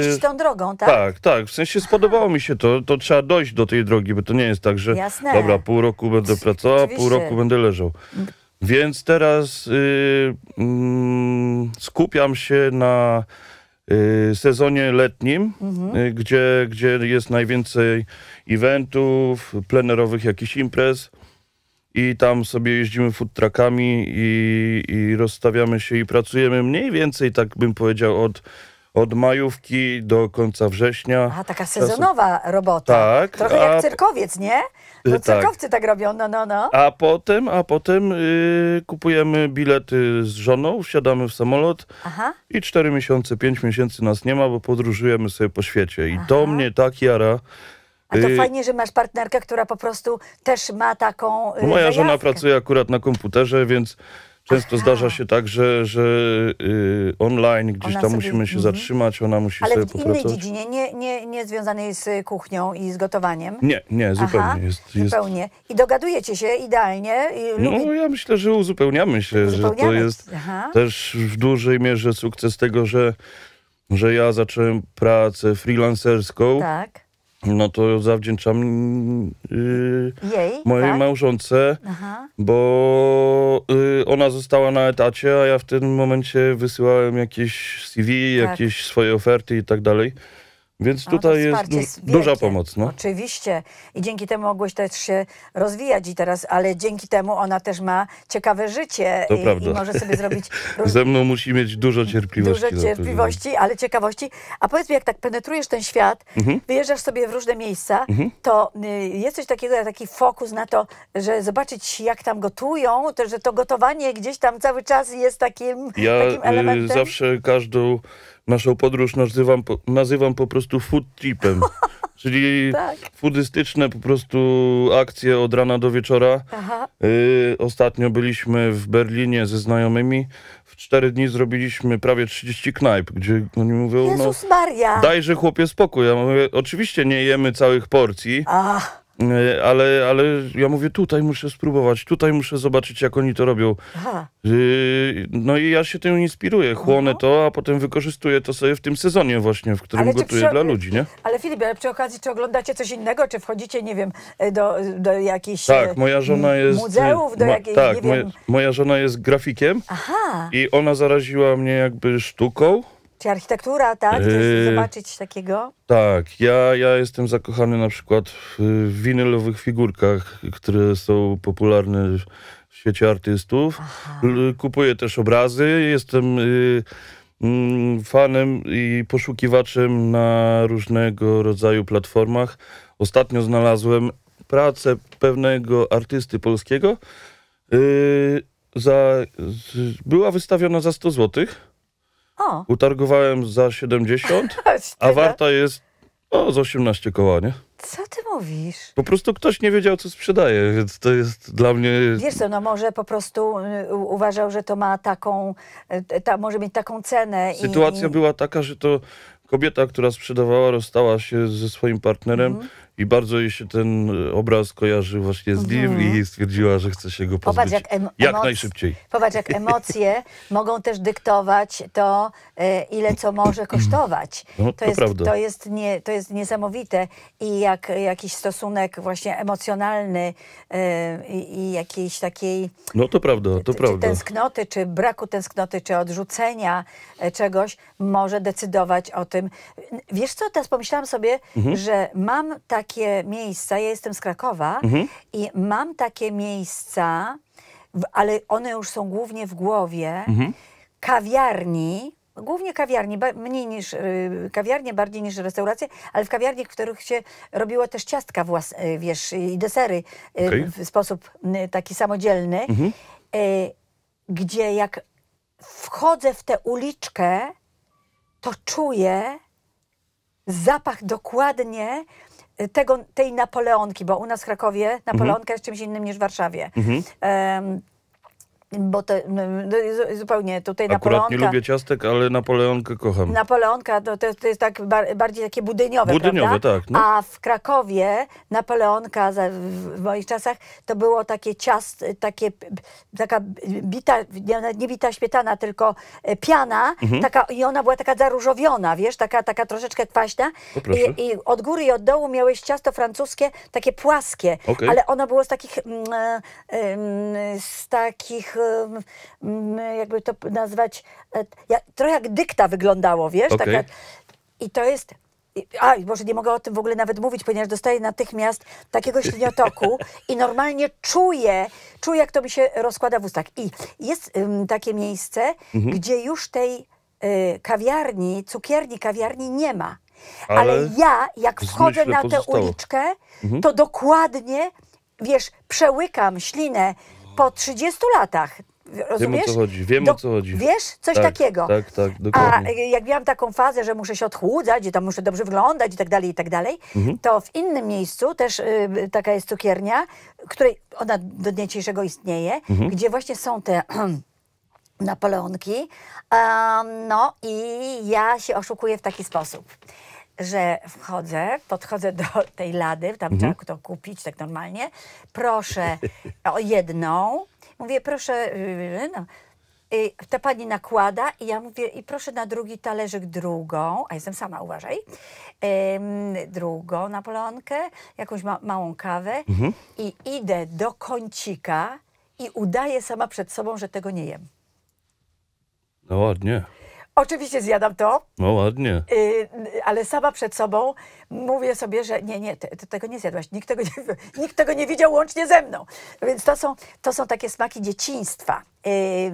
Iść tą drogą, tak? Tak, tak. W sensie spodobało mi się to. To trzeba dojść do tej drogi, bo to nie jest tak, że Jasne. dobra, pół roku będę pracował, pół roku będę leżał. Więc teraz y, mm, skupiam się na Y, sezonie letnim, mhm. Y, gdzie, gdzie jest najwięcej eventów, plenerowych jakichś imprez i tam sobie jeździmy food truckami i, i rozstawiamy się i pracujemy mniej więcej, tak bym powiedział, od od majówki do końca września. A, taka sezonowa robota. Tak. Trochę a... jak cyrkowiec, nie? No cyrkowcy tak. tak robią, no, no, no. A potem, a potem y, kupujemy bilety z żoną, wsiadamy w samolot Aha. i cztery miesiące, pięć miesięcy nas nie ma, bo podróżujemy sobie po świecie. I Aha. to mnie tak jara. A to y, fajnie, że masz partnerkę, która po prostu też ma taką. Moja zajawkę. żona pracuje akurat na komputerze, więc Często zdarza się tak, że, że y, online gdzieś ona tam sobie, musimy się mhm. zatrzymać, ona musi ale sobie popracować. Ale w innej dziedzinie, nie, nie, nie związanej z kuchnią i z gotowaniem? Nie, nie, zupełnie. Aha, jest, zupełnie. Jest... I dogadujecie się idealnie? no lubi... ja myślę, że uzupełniamy się, uzupełniamy. że to jest Aha. też w dużej mierze sukces tego, że, że ja zacząłem pracę freelancerską. Tak no to zawdzięczam yy, Jej, mojej tak? małżonce, Aha. bo yy, ona została na etacie, a ja w tym momencie wysyłałem jakieś CV, tak. jakieś swoje oferty i tak dalej. Więc no tutaj no, jest, jest duża pomoc. No. Oczywiście. I dzięki temu mogłeś też się rozwijać i teraz, ale dzięki temu ona też ma ciekawe życie to i, prawda. i może sobie zrobić... Ze mną musi mieć dużo cierpliwości. Dużo cierpliwości, ale ciekawości. A powiedz mi, jak tak penetrujesz ten świat, mhm. wyjeżdżasz sobie w różne miejsca, mhm. to y, jest coś takiego, taki fokus na to, że zobaczyć jak tam gotują, to, że to gotowanie gdzieś tam cały czas jest takim, ja, takim y, elementem? Ja zawsze każdą naszą podróż nazywam, nazywam po prostu food tripem. Czyli tak. foodystyczne po prostu akcje od rana do wieczora. Y, ostatnio byliśmy w Berlinie ze znajomymi. W cztery dni zrobiliśmy prawie 30 knajp, gdzie oni no mówią, no, Jezus no, Maria. dajże chłopie spokój. Ja mówię, oczywiście nie jemy całych porcji. Ach E, ale, ale ja mówię, tutaj muszę spróbować, tutaj muszę zobaczyć, jak oni to robią. Aha. Y, no i ja się tym inspiruję, chłonę Aha. No. to, a potem wykorzystuję to sobie w tym sezonie właśnie, w którym ale gotuję przy... dla ludzi, nie? Ale Filip, ale przy okazji, czy oglądacie coś innego, czy wchodzicie, nie wiem, e, do, do jakichś tak, moja e, żona jest, muzeów, do ma, Tak, moja, moja żona jest grafikiem Aha. i ona zaraziła mnie jakby sztuką. Czy architektura, tak? Chcesz yy, zobaczyć takiego? Tak, ja, ja jestem zakochany na przykład w winylowych figurkach, które są popularne w świecie artystów. Aha. Kupuję też obrazy, jestem y, mm, fanem i poszukiwaczem na różnego rodzaju platformach. Ostatnio znalazłem pracę pewnego artysty polskiego. Y, za, była wystawiona za 100 złotych. O. Utargowałem za 70, a warta jest o, z 18 koła, nie? Co ty mówisz? Po prostu ktoś nie wiedział, co sprzedaje, więc to jest dla mnie... Wiesz co, no może po prostu y, uważał, że to ma taką, y, ta, może mieć taką cenę. Sytuacja i... była taka, że to kobieta, która sprzedawała, rozstała się ze swoim partnerem. Mhm. I bardzo jej się ten e, obraz kojarzył właśnie z nim mm. i stwierdziła, że chce się go pozbyć popatrz, jak, jak najszybciej. Popatrz, jak emocje mogą też dyktować to, e, ile co może kosztować. No, to, to, jest, prawda. to, jest nie, to jest niesamowite i jak jakiś stosunek właśnie emocjonalny e, i, i jakiejś takiej... No to prawda, to czy tęsknoty, czy braku tęsknoty, czy odrzucenia czegoś może decydować o tym. Wiesz co, teraz pomyślałam sobie, mhm. że mam tak takie miejsca, ja jestem z Krakowa mhm. i mam takie miejsca, ale one już są głównie w głowie, mhm. kawiarni, głównie kawiarni, mniej niż y, kawiarnie, bardziej niż restauracje, ale w kawiarniach, w których się robiło też ciastka, włas, y, wiesz, i desery y, okay. w sposób y, taki samodzielny, mhm. Y, gdzie jak wchodzę w tę uliczkę, to czuję zapach dokładnie Y, tego, tej Napoleonki, bo u nas w Krakowie Napoleonka mhm. jest czymś innym niż w Warszawie. Mhm bo to no, no zupełnie tutaj Akurat Napoleonka... nie lubię ciastek, ale Napoleonkę kocham. Napoleonka to, to jest tak bar, bardziej takie budyniowe, Budyniowe, prawda? tak. No. A w Krakowie Napoleonka za, w, w, moich czasach to było takie ciast, takie, taka bita, nie, nie bita śmietana, tylko e, piana mhm. taka, i ona była taka zaróżowiona, wiesz, taka, taka troszeczkę kwaśna no I, I, od góry i od dołu miałeś ciasto francuskie, takie płaskie, okay. ale ono było z takich mm, e, mm, z takich jakby to nazwać, e, jak, trochę jak dykta wyglądało, wiesz? Okay. Tak I to jest a, może nie mogę o tym w ogóle nawet mówić, ponieważ dostaję natychmiast takiego śliniotoku i normalnie czuję, czuję, jak to mi się rozkłada w ustach. I jest um, takie miejsce, mhm. gdzie już tej y, kawiarni, cukierni, kawiarni nie ma. Ale, Ale ja, jak wchodzę na tę uliczkę, mhm. to dokładnie, wiesz, przełykam ślinę po 30 latach. Rozumiesz? Wiem o co chodzi, wiem Do, o co chodzi. Wiesz? Coś tak, takiego. Tak, tak, dokładnie. A e, jak miałam taką fazę, że muszę się odchłudzać i tam muszę dobrze wyglądać i tak dalej, i tak dalej, mhm. to w innym miejscu też y, taka jest cukiernia, której ona do dnia dzisiejszego istnieje, mhm. gdzie właśnie są te... Napoleonki. Um, no i ja się oszukuję w taki sposób, że wchodzę, podchodzę do tej lady, tam mhm. trzeba to kupić tak normalnie, proszę o jedną, mówię proszę, y, no. I ta pani nakłada i ja mówię, i proszę na drugi talerzyk drugą, a jestem sama, uważaj, ym, drugą Napoleonkę, jakąś ma małą kawę mhm. i idę do kącika i udaję sama przed sobą, że tego nie jem. No ładnie. Oczywiście zjadam to. No ładnie. Y, ale sama przed sobą mówię sobie, że nie, nie, ty, ty tego nie zjadłaś. Nikt tego nie, nikt tego nie widział łącznie ze mną. Więc to są, to są takie smaki dzieciństwa.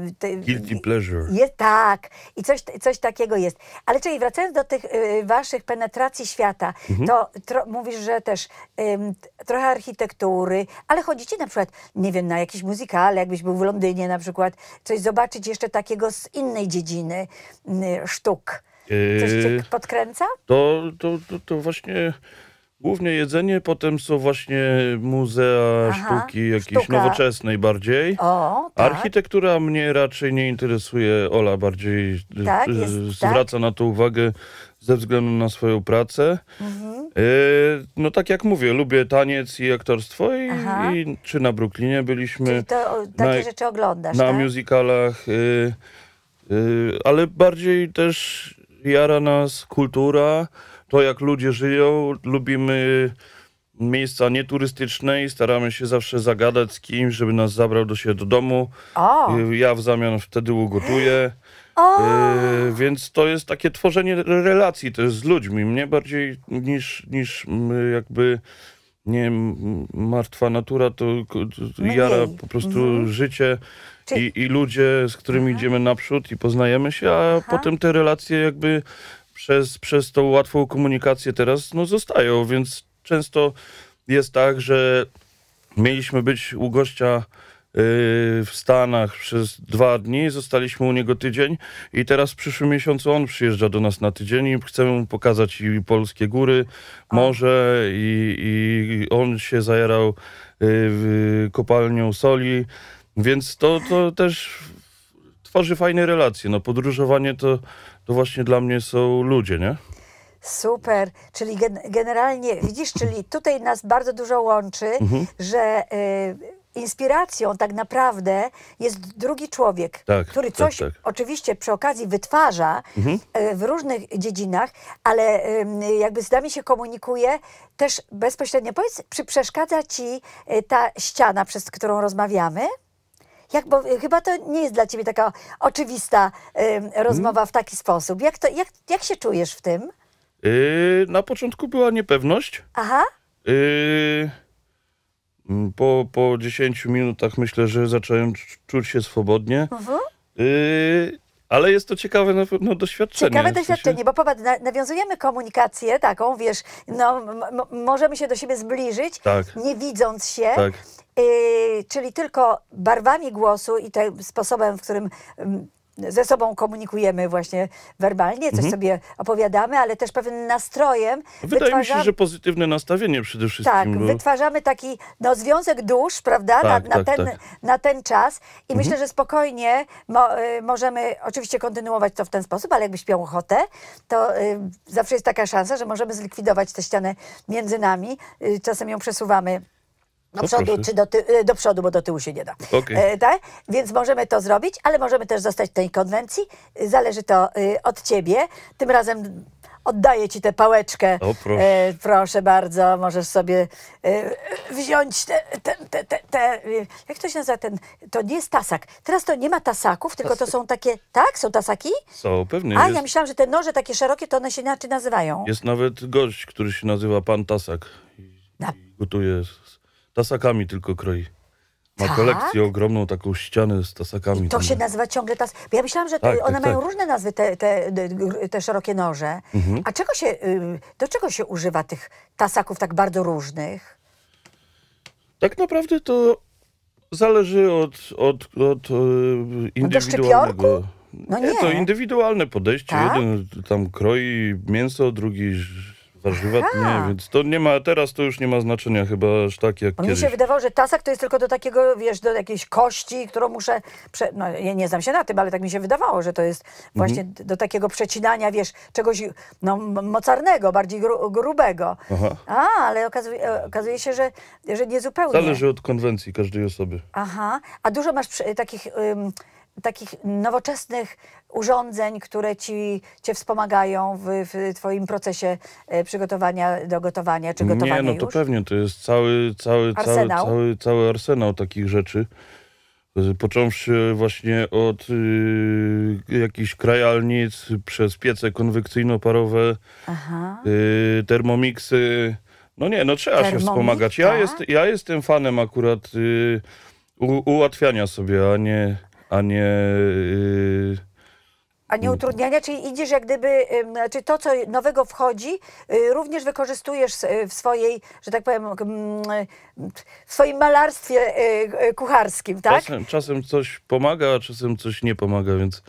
Y, ty, Guilty pleasure. Jest, tak. I coś, coś takiego jest. Ale czyli wracając do tych y, waszych penetracji świata, mhm. to tro, mówisz, że też trochę architektury, ale chodzicie na przykład, nie wiem, na jakieś muzykale, jakbyś był w Londynie na przykład, coś zobaczyć jeszcze takiego z innej dziedziny sztuk. Coś cię yy, podkręca? To, to, to, to właśnie... Głównie jedzenie, potem są właśnie muzea Aha, sztuki jakiejś sztuka. nowoczesnej bardziej. O, tak. Architektura mnie raczej nie interesuje, Ola bardziej tak, yy, jest, tak. zwraca tak? na to uwagę ze względu na swoją pracę. Mhm. Yy, no tak jak mówię, lubię taniec i aktorstwo i, i czy na Brooklynie byliśmy. Czyli to, takie na, rzeczy oglądasz, Na tak? musicalach. Y, ale bardziej też jara nas kultura, to jak ludzie żyją, lubimy miejsca nieturystyczne i staramy się zawsze zagadać z kimś, żeby nas zabrał do siebie do domu. O. Y, ja w zamian wtedy ugotuję. Yy, więc to jest takie tworzenie relacji też z ludźmi, mnie bardziej niż, niż mm, jakby nie martwa natura, to no jara po prostu mhm. życie Czyli... I, I ludzie, z którymi idziemy naprzód i poznajemy się, a Aha. potem te relacje jakby przez, przez tą łatwą komunikację teraz no, zostają, więc często jest tak, że mieliśmy być u gościa y, w Stanach przez dwa dni, zostaliśmy u niego tydzień i teraz w przyszłym miesiącu on przyjeżdża do nas na tydzień i chcemy mu pokazać i polskie góry, morze i, i on się zajarał y, kopalnią soli więc to, to też tworzy fajne relacje. No, podróżowanie to, to właśnie dla mnie są ludzie, nie? Super, czyli gen generalnie, widzisz, czyli tutaj nas bardzo dużo łączy, mhm. że y, inspiracją tak naprawdę jest drugi człowiek, tak, który tak, coś tak, tak. oczywiście przy okazji wytwarza mhm. Y, w różnych dziedzinach, ale y, jakby z nami się komunikuje też bezpośrednio. Powiedz, czy przeszkadza ci y, ta ściana, przez którą rozmawiamy? Jak, bo chyba to nie jest dla ciebie taka oczywista y, rozmowa hmm. w taki sposób. Jak, to, jak, jak się czujesz w tym? Yy, na początku była niepewność. Aha. Yy, mm, po, po 10 minutach myślę, że zacząłem czuć się swobodnie. Mhm. Yy, ale jest to ciekawe na pewno no, doświadczenie. Ciekawe doświadczenie, bo popatrz, nawiązujemy komunikację taką, wiesz, no, możemy się do siebie zbliżyć, tak. nie widząc się. Tak. Yy, czyli tylko barwami głosu i tym sposobem, w którym mm, ze sobą komunikujemy właśnie werbalnie, coś mhm. sobie opowiadamy, ale też pewnym nastrojem. Wydaje mi się, że pozytywne nastawienie przede tak, wszystkim. Tak, bo... wytwarzamy taki no, związek dusz, prawda, tak, na, na, tak, ten, tak. na ten czas i mhm. myślę, że spokojnie mo, y, możemy oczywiście kontynuować to w ten sposób, ale jakbyś miał ochotę, to y, zawsze jest taka szansa, że możemy zlikwidować tę ścianę między nami. Y, czasem ją przesuwamy do no przodu, czy do, e, do, przodu, bo do tyłu się nie da. Okay. E, tak? Więc możemy to zrobić, ale możemy też zostać w tej konwencji. Zależy to y, od ciebie. Tym razem oddaję ci tę pałeczkę. O, e, proszę. E, proszę. bardzo, możesz sobie e, wziąć te, te, te, te, Jak to się nazywa ten? To nie jest tasak. Teraz to nie ma tasaków, tylko Tasy. to są takie. Tak, są tasaki? Są, pewnie. A jest... ja myślałam, że te noże takie szerokie, to one się inaczej nazywają. Jest nawet gość, który się nazywa pan tasak. I, i gotuje tasakami tylko kroi. Ma tak? kolekcję ogromną, taką ścianę z tasakami. I to się nazywa ciągle tas... Ja myślałam, że tak, tak, one mają tak. różne nazwy, te, te, te szerokie noże. Mhm. A czego się, y, do czego się używa tych tasaków tak bardzo różnych? Tak naprawdę to zależy od, od, od y, indywidualnego. No nie. nie. to indywidualne podejście. Tak? Jeden tam kroi mięso, drugi Warzywa? Nie, więc to nie ma, teraz to już nie ma znaczenia chyba aż tak jak On kiedyś. Mi się wydawało, że tasak to jest tylko do takiego, wiesz, do jakiejś kości, którą muszę, prze... no ja nie znam się na tym, ale tak mi się wydawało, że to jest mhm. właśnie mhm. do takiego przecinania, wiesz, czegoś no, mocarnego, bardziej gru, grubego. Aha. A, ale okazuje, okazuje, się, że, że niezupełnie. Zależy od konwencji każdej osoby. Aha, a dużo masz takich... Ym, takich nowoczesnych urządzeń, które ci, cię wspomagają w, w twoim procesie e, przygotowania do gotowania, czy gotowania Nie, no to już? pewnie, to jest cały, cały, arsenał. cały, cały, cały arsenał takich rzeczy. Począwszy właśnie od y, jakichś krajalnic, przez piece konwekcyjno-parowe, y, termomiksy. No nie, no trzeba się wspomagać. Ja, tak? jest, ja jestem fanem akurat y, u, ułatwiania sobie, a nie a nie... A nie y, utrudniania, czyli idziesz jak gdyby, czy znaczy to, co nowego wchodzi, y, również wykorzystujesz y, w swojej, że tak powiem, w swoim malarstwie kucharskim, tak? Czasem, czasem coś pomaga, a czasem coś nie pomaga, więc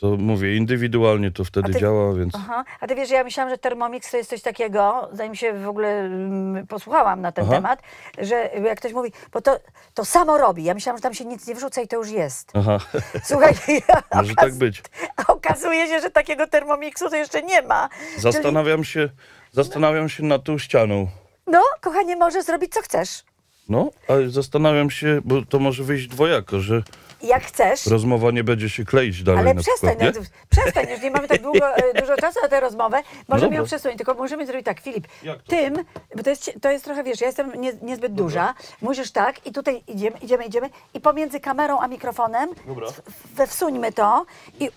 to mówię, indywidualnie to wtedy ty, działa, więc... Aha. A ty wiesz, ja myślałam, że Thermomix to jest coś takiego, zanim się w ogóle mm, posłuchałam na ten aha. temat, że jak ktoś mówi, bo to, to samo robi. Ja myślałam, że tam się nic nie wrzuca i to już jest. Aha. Słuchaj, może tak być. Okazuje się, że takiego Thermomixu to jeszcze nie ma. Zastanawiam Czyli... się, zastanawiam się nad tą ścianą. No, kochanie, może zrobić co chcesz. No, ale zastanawiam się, bo to może wyjść dwojako, że jak chcesz. Rozmowa nie będzie się kleić dalej. Ale na przestań, przykład, nie? przestań, już nie mamy tak długo, e, dużo czasu na tę rozmowę. Możemy no ją przesunąć, tylko możemy zrobić tak, Filip. Tym, bo to jest, to jest trochę, wiesz, ja jestem nie, niezbyt Dobra. duża, musisz tak i tutaj idziemy, idziemy, idziemy i pomiędzy kamerą a mikrofonem Dobra. we wsuńmy to i,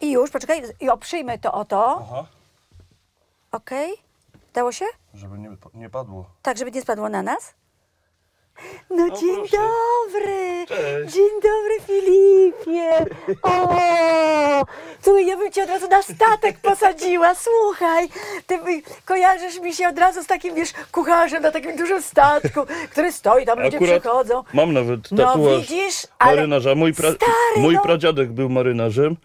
i już, poczekaj, i oprzyjmy to o to. Okej? Okay? Dało się? Żeby nie, nie padło. Tak, żeby nie spadło na nas? No O, no, dzień proszę. dobry! Cześć. Dzień dobry Filipie! O! Słuchaj, ja bym cię od razu na statek posadziła, słuchaj! Ty kojarzysz mi się od razu z takim, wiesz, kucharzem na takim dużym statku, który stoi, tam ludzie przychodzą. mam nawet No, tatuaż widzisz, marynarza. Mój, pra... stary, mój no. pradziadek był marynarzem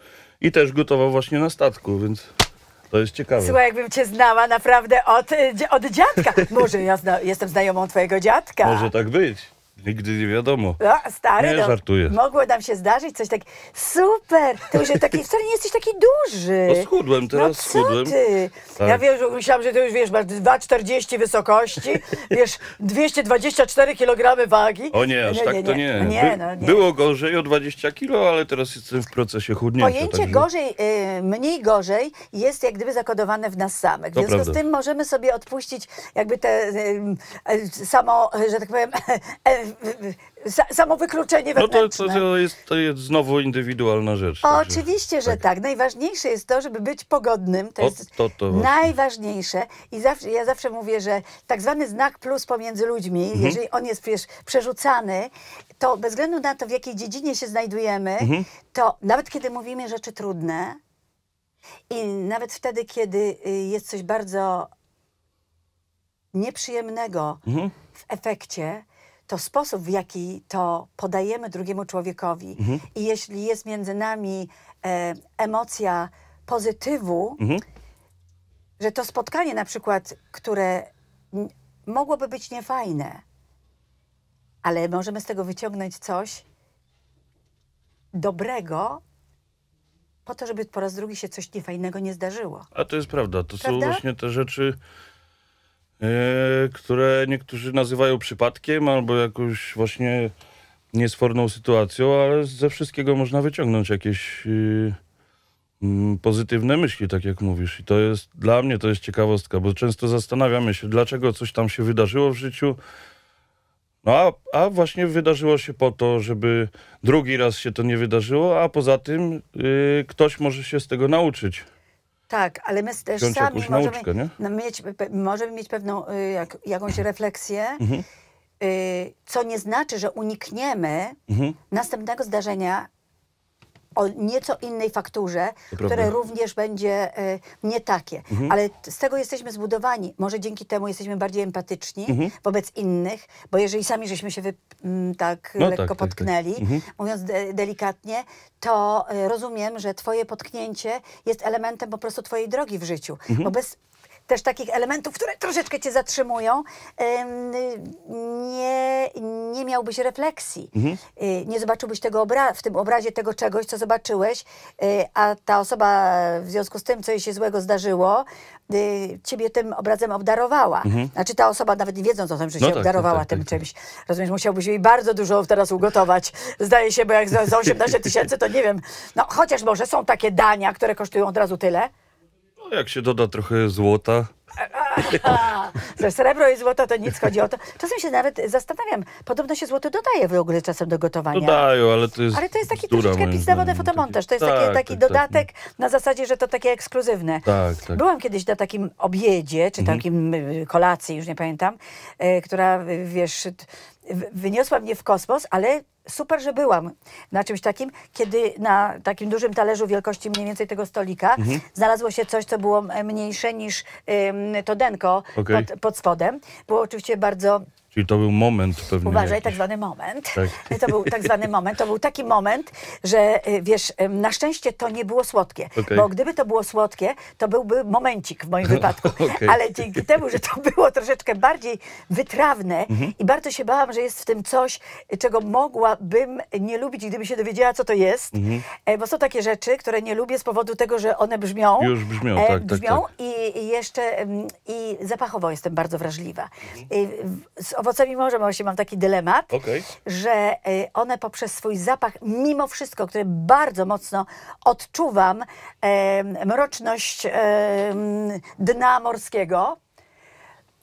i też gotował właśnie na statku, więc to jest ciekawe. Słuchaj, jakbym cię znała naprawdę od, e, od dziadka. Może ja zna, jestem znajomą twojego dziadka. Może tak być. Nigdy nie wiadomo. No, stary, nie, no. żartuję. Mogło nam się zdarzyć coś takiego. Super! Ty już taki, wcale nie jesteś taki duży. No schudłem, no, teraz no, co schudłem. ty? Tak. Ja wiesz, że myślałam, że ty już wiesz, masz 2,40 wysokości, wiesz, 224 kg wagi. O nie, aż nie, tak nie, to nie. nie. No, Było gorzej o 20 kg, ale teraz jestem w procesie chudnięcia. Pojęcie także... gorzej, y, mniej gorzej jest jak gdyby zakodowane w nas samych. W związku z tym możemy sobie odpuścić jakby te y, y, samo, że tak powiem e, samowykluczenie wewnętrzne. No to, to, to, jest, to jest znowu indywidualna rzecz. O, oczywiście, że tak. tak. Najważniejsze jest to, żeby być pogodnym. To o, jest to, to najważniejsze. I zawsze, ja zawsze mówię, że tak zwany znak plus pomiędzy ludźmi, mhm. jeżeli on jest przecież, przerzucany, to bez względu na to, w jakiej dziedzinie się znajdujemy, mhm. to nawet kiedy mówimy rzeczy trudne i nawet wtedy, kiedy y, jest coś bardzo nieprzyjemnego mhm. w efekcie, to sposób, w jaki to podajemy drugiemu człowiekowi mhm. i jeśli jest między nami e, emocja pozytywu, mhm. że to spotkanie na przykład, które mogłoby być niefajne, ale możemy z tego wyciągnąć coś dobrego, po to, żeby po raz drugi się coś niefajnego nie zdarzyło. A to jest prawda. To prawda? są właśnie te rzeczy, E, które niektórzy nazywają przypadkiem albo jakąś właśnie niesforną sytuacją, ale ze wszystkiego można wyciągnąć jakieś y, mm, pozytywne myśli, tak jak mówisz. I to jest dla mnie to jest ciekawostka, bo często zastanawiamy się, dlaczego coś tam się wydarzyło w życiu. No a, a właśnie wydarzyło się po to, żeby drugi raz się to nie wydarzyło, a poza tym yy, ktoś może się z tego nauczyć. Tak, ale my też Wziąć sami możemy, nauczkę, no, mieć, możemy mieć pewną y, jak, jakąś mhm. refleksję, mhm. Y, co nie znaczy, że unikniemy mhm. następnego zdarzenia, o nieco innej fakturze, które również będzie y, nie takie. Mhm. Ale z tego jesteśmy zbudowani. Może dzięki temu jesteśmy bardziej empatyczni mhm. wobec innych, bo jeżeli sami żeśmy się wy, m, mm, tak no tak, lekko tak, tak. potknęli, tak, tak. mówiąc de delikatnie, to y, rozumiem, że twoje potknięcie jest elementem po prostu twojej drogi w życiu. Mhm. Bo bez też takich elementów, które troszeczkę cię zatrzymują, nie, nie miałbyś refleksji. Mhm. Y, nie zobaczyłbyś tego obra w tym obrazie tego czegoś, co zobaczyłeś, y, a ta osoba w związku z tym, co jej się złego zdarzyło, y, ciebie tym obrazem obdarowała. Mhm. Znaczy ta osoba nawet nie wiedząc o tym, że no się tak, no obdarowała tak, tak, tym tak. czymś. Rozumiesz, musiałbyś jej bardzo dużo teraz ugotować. Zdaje się, bo jak za 18 tysięcy, to nie wiem. No chociaż może są takie dania, które kosztują od razu tyle. No, jak się doda trochę złota, ze że srebro i złoto to nic chodzi o to. Czasem się nawet zastanawiam, podobno się złoto dodaje w ogóle czasem do gotowania. Dodają, ale to jest. Ale to jest taki troszeczkę pizza fotomontaż. To jest tak, taki, tak, taki tak, dodatek tak. na zasadzie, że to takie ekskluzywne. Tak, tak. Byłam kiedyś na takim obiedzie, czy mhm. takim y, kolacji, już nie pamiętam, y, która y, wiesz, wyniosła mnie w kosmos, ale super, że byłam na czymś takim, kiedy na takim dużym talerzu wielkości mniej więcej tego stolika mhm. znalazło się coś, co było mniejsze niż ym, to denko okay. pod, pod spodem. Było oczywiście bardzo Czyli to był moment pewnie. Uważaj, jakiś. tak zwany moment. Tak. To był tak zwany moment. To był taki moment, że y, wiesz, na szczęście to nie było słodkie. Okay. Bo gdyby to było słodkie, to byłby momencik w moim wypadku. okay. Ale dzięki temu, że to było troszeczkę bardziej wytrawne mhm. i bardzo się bałam, że jest w tym coś, czego mogła bym nie lubić, gdyby się dowiedziała, co to jest, mhm. E, bo są takie rzeczy, które nie lubię z powodu tego, że one brzmią. Już brzmią, e, tak, tak brzmią tak, tak. I jeszcze mm, i zapachowo jestem bardzo wrażliwa. Mhm. E, z owocami morza właśnie mam taki dylemat, okay. że one poprzez swój zapach, mimo wszystko, które bardzo mocno odczuwam, mroczność dna morskiego,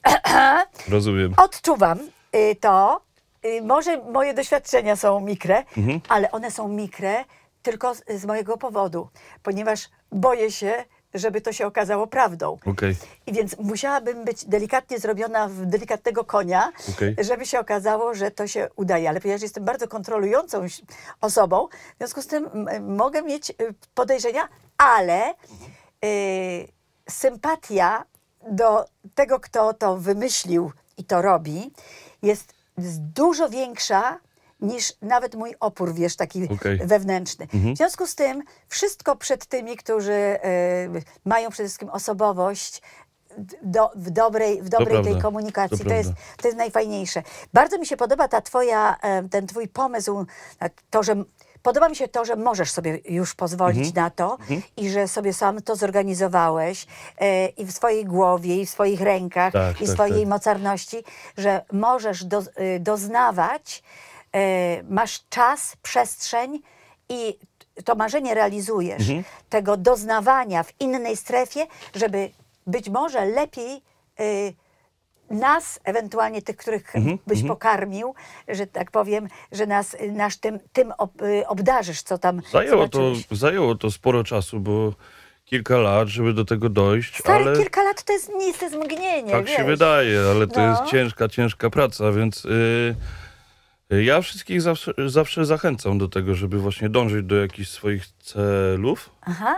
Rozumiem. Odczuwam y, to Y, może moje doświadczenia są mikre, mhm. ale one są mikre tylko z, z, mojego powodu, ponieważ boję się, żeby to się okazało prawdą. Okay. I więc musiałabym być delikatnie zrobiona w delikatnego konia, okay. żeby się okazało, że to się udaje. Ale ponieważ jestem bardzo kontrolującą osobą, w związku z tym mogę mieć y, podejrzenia, ale y, sympatia do tego, kto to wymyślił i to robi, jest dużo większa niż nawet mój opór, wiesz, taki okay. wewnętrzny. Mhm. W związku z tym wszystko przed tymi, którzy y, mają przede wszystkim osobowość, do, w dobrej, w dobrej tej komunikacji. To, to jest, to jest najfajniejsze. Bardzo mi się podoba ta twoja, e, ten twój pomysł, to, że Podoba mi się to, że możesz sobie już pozwolić mhm. na to mhm. i że sobie sam to zorganizowałeś e, i w swojej głowie, i w swoich rękach, tak, i tak, swojej tak. mocarności, że możesz do, e, doznawać, e, masz czas, przestrzeń i to marzenie realizujesz, mhm. tego doznawania w innej strefie, żeby być może lepiej e, nas, ewentualnie tych, których mhm, byś mhm. pokarmił, że tak powiem, że nas, nas tym, tym ob, y, obdarzysz, co tam zajęło to, zajęło to sporo czasu, bo kilka lat, żeby do tego dojść. Stary, ale kilka lat to jest nic, to jest mgnienie. Tak wiesz. się wydaje, ale to no. jest ciężka, ciężka praca, więc... Yy... Ja wszystkich zawsze, zawsze, zachęcam do tego, żeby właśnie dążyć do jakichś swoich celów. Aha.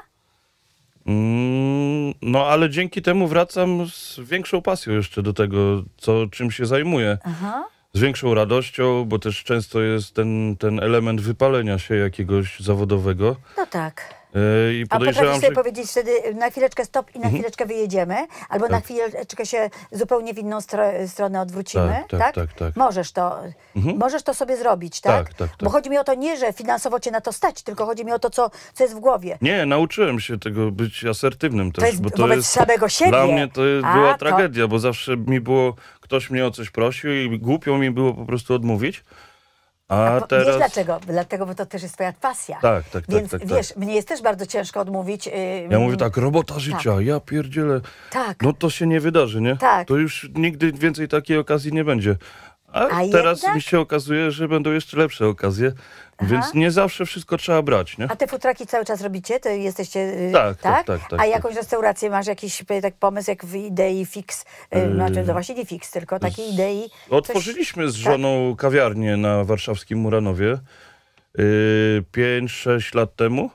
Mm, no, ale dzięki temu wracam z większą pasją jeszcze do tego, co, czym się zajmuję. Aha. Z większą radością, bo też często jest ten, ten element wypalenia się jakiegoś zawodowego. No tak. E, A potrafisz sobie że... powiedzieć wtedy na chwileczkę stop i na mhm. chwileczkę wyjedziemy, albo tak. na chwileczkę się zupełnie w inną stronę odwrócimy, tak, tak, tak, tak? tak możesz to, mhm. możesz to sobie zrobić, tak? Tak, tak? Bo chodzi mi o to nie, że finansowo cię na to stać, tylko chodzi mi o to, co, co jest w głowie. Nie, nauczyłem się tego być asertywnym też, to jest, bo to jest... samego siebie. Dla mnie to A, była to... tragedia, bo zawsze mi było, ktoś mnie o coś prosił i głupio mi było po prostu odmówić. A, A teraz... Wiesz dlaczego? Dlatego, bo to też jest twoja pasja. Tak, tak, Więc, tak. Więc tak, tak. wiesz, tak. mnie jest też bardzo ciężko odmówić. Yy... Ja mówię tak, robota życia, tak. ja pierdzielę. Tak. No to się nie wydarzy, nie? Tak. To już nigdy więcej takiej okazji nie będzie. A, A teraz jednak? mi się okazuje, że będą jeszcze lepsze okazje, Aha. więc nie zawsze wszystko trzeba brać. Nie? A te futraki cały czas robicie? To jesteście. tak, tak, tak, tak, A jakąś tak. restaurację masz jakiś tak, pomysł, jak w idei fix? Yy, znaczy, no właśnie nie fix, tylko takiej idei. Otworzyliśmy coś... z żoną tak? kawiarnię na warszawskim Muranowie yy, 5-6 lat temu.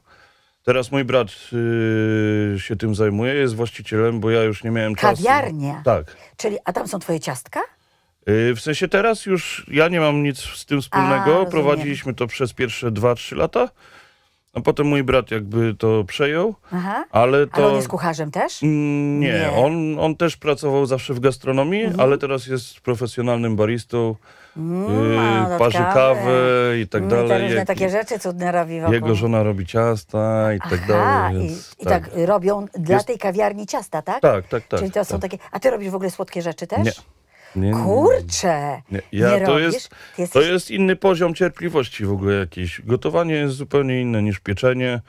Teraz mój brat yy, się tym zajmuje, jest właścicielem, bo ja już nie miałem czasu. Kawiarnia? Tak. Czyli, a tam są twoje ciastka? Y, w sensie teraz już ja nie mam nic z tym wspólnego. A, Prowadziliśmy to przez pierwsze 2-3 lata. A potem mój brat jakby to przejął. Aha. Ale to. Ale on jest kucharzem też? Mm, nie, nie, On, on też pracował zawsze w gastronomii, mhm. ale teraz jest profesjonalnym baristą. Mm, yy, parzy kawę i tak mm, dalej. I różne takie rzeczy cudne robi wokół. Jego żona robi ciasta i tak dalej. Więc, i, tak. I tak robią dla jest... tej kawiarni ciasta, tak? Tak, tak, tak. Czyli to tak. są takie... A ty robisz w ogóle słodkie rzeczy też? Nie. Nie, nie, Kurczę! Nie, ja, to, robisz? jest, Jesteś... to jest inny poziom cierpliwości w ogóle jakiś. Gotowanie jest zupełnie inne niż pieczenie.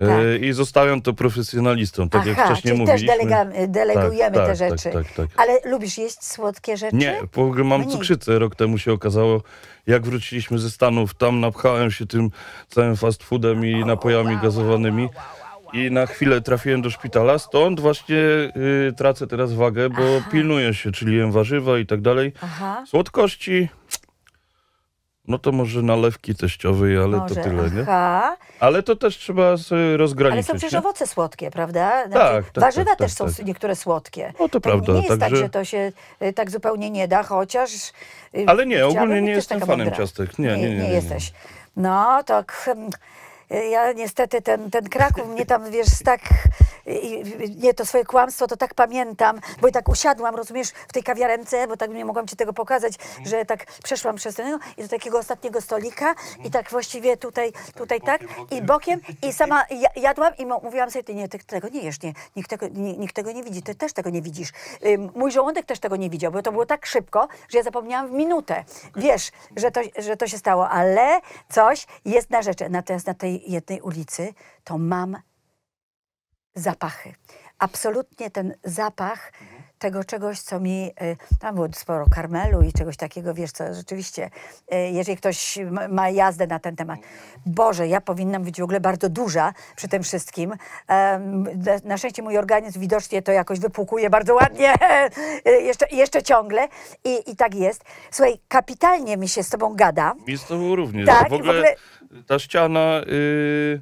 E, tak. I zostawiam to profesjonalistom, tak Aha, jak wcześniej czyli mówiliśmy. też tak, delegujemy tak, te rzeczy. Tak, tak, Ale lubisz jeść słodkie rzeczy? Nie, w ogóle mam cukrzycę. Rok temu się okazało, jak wróciliśmy ze Stanów, tam napchałem się tym całym fast foodem i napojami gazowanymi i na chwilę trafiłem do szpitala, stąd właśnie y, tracę teraz wagę, bo Aha. pilnuję się, czyli jem warzywa i tak dalej. Aha. Słodkości, no to może nalewki teściowej, ale może. to tyle, nie? Aha. Ale to też trzeba y, rozgraniczyć. Ale są przecież nie? owoce słodkie, prawda? Znaczy, tak, tak, tak, Warzywa tak, też są tak. niektóre słodkie. No to, to tak, prawda. Nie jest tak, Także... tak, że to się y, tak zupełnie nie da, chociaż... Y, ale nie, ogólnie nie jestem fanem mądra. ciastek. Nie nie, nie, nie, nie, jesteś. No to hmm, ja niestety ten, ten Kraków mnie tam, wiesz, tak, nie, to swoje kłamstwo to tak pamiętam, bo i tak usiadłam, rozumiesz, w tej kawiarence, bo tak nie mogłam ci tego pokazać, mhm. że tak przeszłam przez ten, no, i do takiego ostatniego stolika mhm. i tak właściwie tutaj, tak, tutaj tak, bokiem, tak bokiem. i bokiem i sama jadłam i mówiłam sobie, ty nie, ty tego nie jesz, nie, nikt tego, nie, nikt tego nie widzi, ty też tego nie widzisz. Mój żołądek też tego nie widział, bo to było tak szybko, że ja zapomniałam w minutę. Okay. Wiesz, że to, że to się stało, ale coś jest na rzeczy. Natomiast na tej jednej ulicy, to mam zapachy. Absolutnie ten zapach mhm. tego czegoś, co mi, y, tam było sporo karmelu i czegoś takiego, wiesz co, rzeczywiście, y, jeżeli ktoś ma jazdę na ten temat, mhm. Boże, ja powinnam być w ogóle bardzo duża przy tym wszystkim. Na szczęście mój organizm widocznie to jakoś wypłukuje bardzo ładnie, y, jeszcze, jeszcze ciągle I, i tak jest. Słuchaj, kapitalnie mi się z tobą gada. Mi z tobą również. Tak, w ogóle... W ogóle ta ściana y,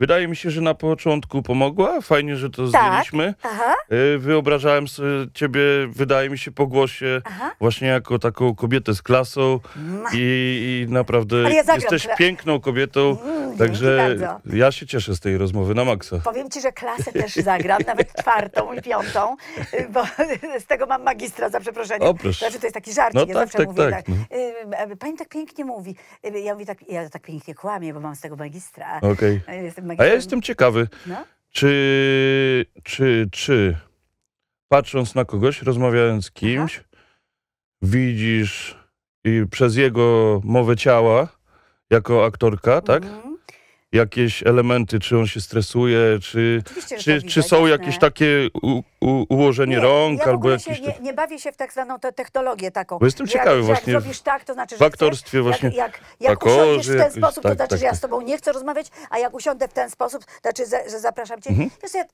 Wydaje mi się, że na początku pomogła. Fajnie, że to tak. zdjęliśmy. Aha. E, wyobrażałem sobie ciebie, wydaje mi się, po głosie Aha. właśnie jako taką kobietę z klasą i, i naprawdę ja jesteś piękną kobietą, mm, także ja się cieszę z tej rozmowy na maksa. Powiem ci, że klasę też zagram, nawet czwartą i piątą, y, bo z tego mam magistra, za przeproszeniem. O, Znaczy, to jest taki żart, no ja tak, zawsze tak, mówię tak. tak. No. Y, y, pani tak pięknie mówi. Ja mówię tak, ja tak pięknie kłamię, bo mam z tego magistra. Okay. Jestem a ja jestem ciekawy, no? czy, czy, czy patrząc na kogoś, rozmawiając z kimś, Aha. widzisz i przez jego mowę ciała jako aktorka, tak? Mhm jakieś elementy, czy on się stresuje, czy, Oczywiście, czy, czy są jakieś takie u, u, ułożenie nie, rąk, ja albo jakieś... nie, nie, bawię się w tak zwaną te technologię taką. Bo jestem ciekawy jak, właśnie. Jak zrobisz tak, to znaczy, że W aktorstwie chcesz, właśnie. Jak, jak, jak usiądziesz w ten sposób, tak, to znaczy, tak, że ja tak. z tobą nie chcę rozmawiać, a jak usiądę w ten sposób, to znaczy, że zapraszam cię. Mhm. Wiesz, ja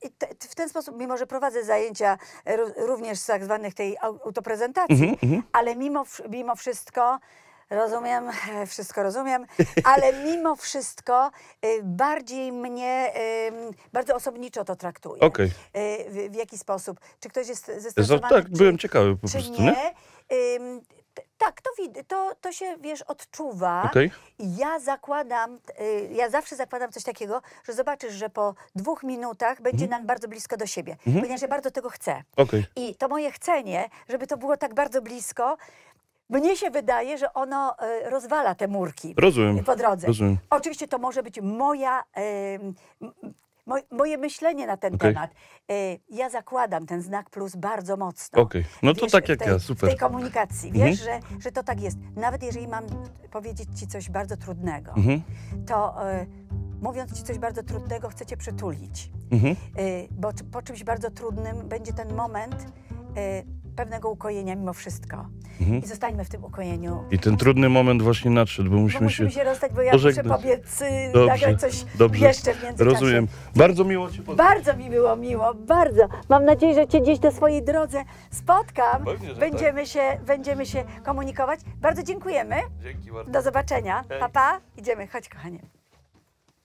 w ten sposób, mimo że prowadzę zajęcia e, również z tak zwanych tej autoprezentacji, mhm, mhm, ale mimo, mimo wszystko Rozumiem, wszystko rozumiem, ale mimo wszystko y, bardziej mnie, bardzo osobniczo to traktuje. Okay. W, w jaki sposób? Czy ktoś jest zestresowany? Tak, czy, byłem ciekawy po prostu. Nie? nie? Tak, to, to, to się, wiesz, odczuwa. Okay. Ja zakładam, y, ja zawsze zakładam coś takiego, że zobaczysz, że po dwóch minutach będzie mm. nam bardzo blisko do siebie, mm -hmm. ponieważ ja bardzo tego chcę. Okay. I to moje chcenie, żeby to było tak bardzo blisko, mnie się wydaje, że ono e, rozwala te murki e, Rozumiem. po drodze. Rozumiem. Oczywiście to może być moja, moje myślenie na ten okay. temat. E, ja zakładam ten znak plus bardzo mocno. okay. no to wiesz, tak jak tej, ja, super. W tej komunikacji, mhm. wiesz, że, że to tak jest. Nawet jeżeli mam powiedzieć ci coś bardzo trudnego, mhm. to mówiąc ci coś bardzo trudnego, chcę cię przytulić. Mhm. bo po czymś bardzo trudnym będzie ten moment pewnego ukojenia mimo wszystko. Mhm. I zostańmy w tym ukojeniu. I ten trudny moment właśnie nadszedł, bo musimy, bo musimy się, się rozdać, bo ja pożegnać. muszę pobiec, y, dobrze, coś dobrze. jeszcze w międzyczasie. Rozumiem. Bardzo miło Cię poznać. Bardzo mi było miło, bardzo. Mam nadzieję, że Cię gdzieś na swojej drodze spotkam. Pewnie, tak. będziemy, tak. się, będziemy się komunikować. Bardzo dziękujemy. Dzięki bardzo. Do zobaczenia. Hej. Pa, pa. Idziemy, chodź kochanie.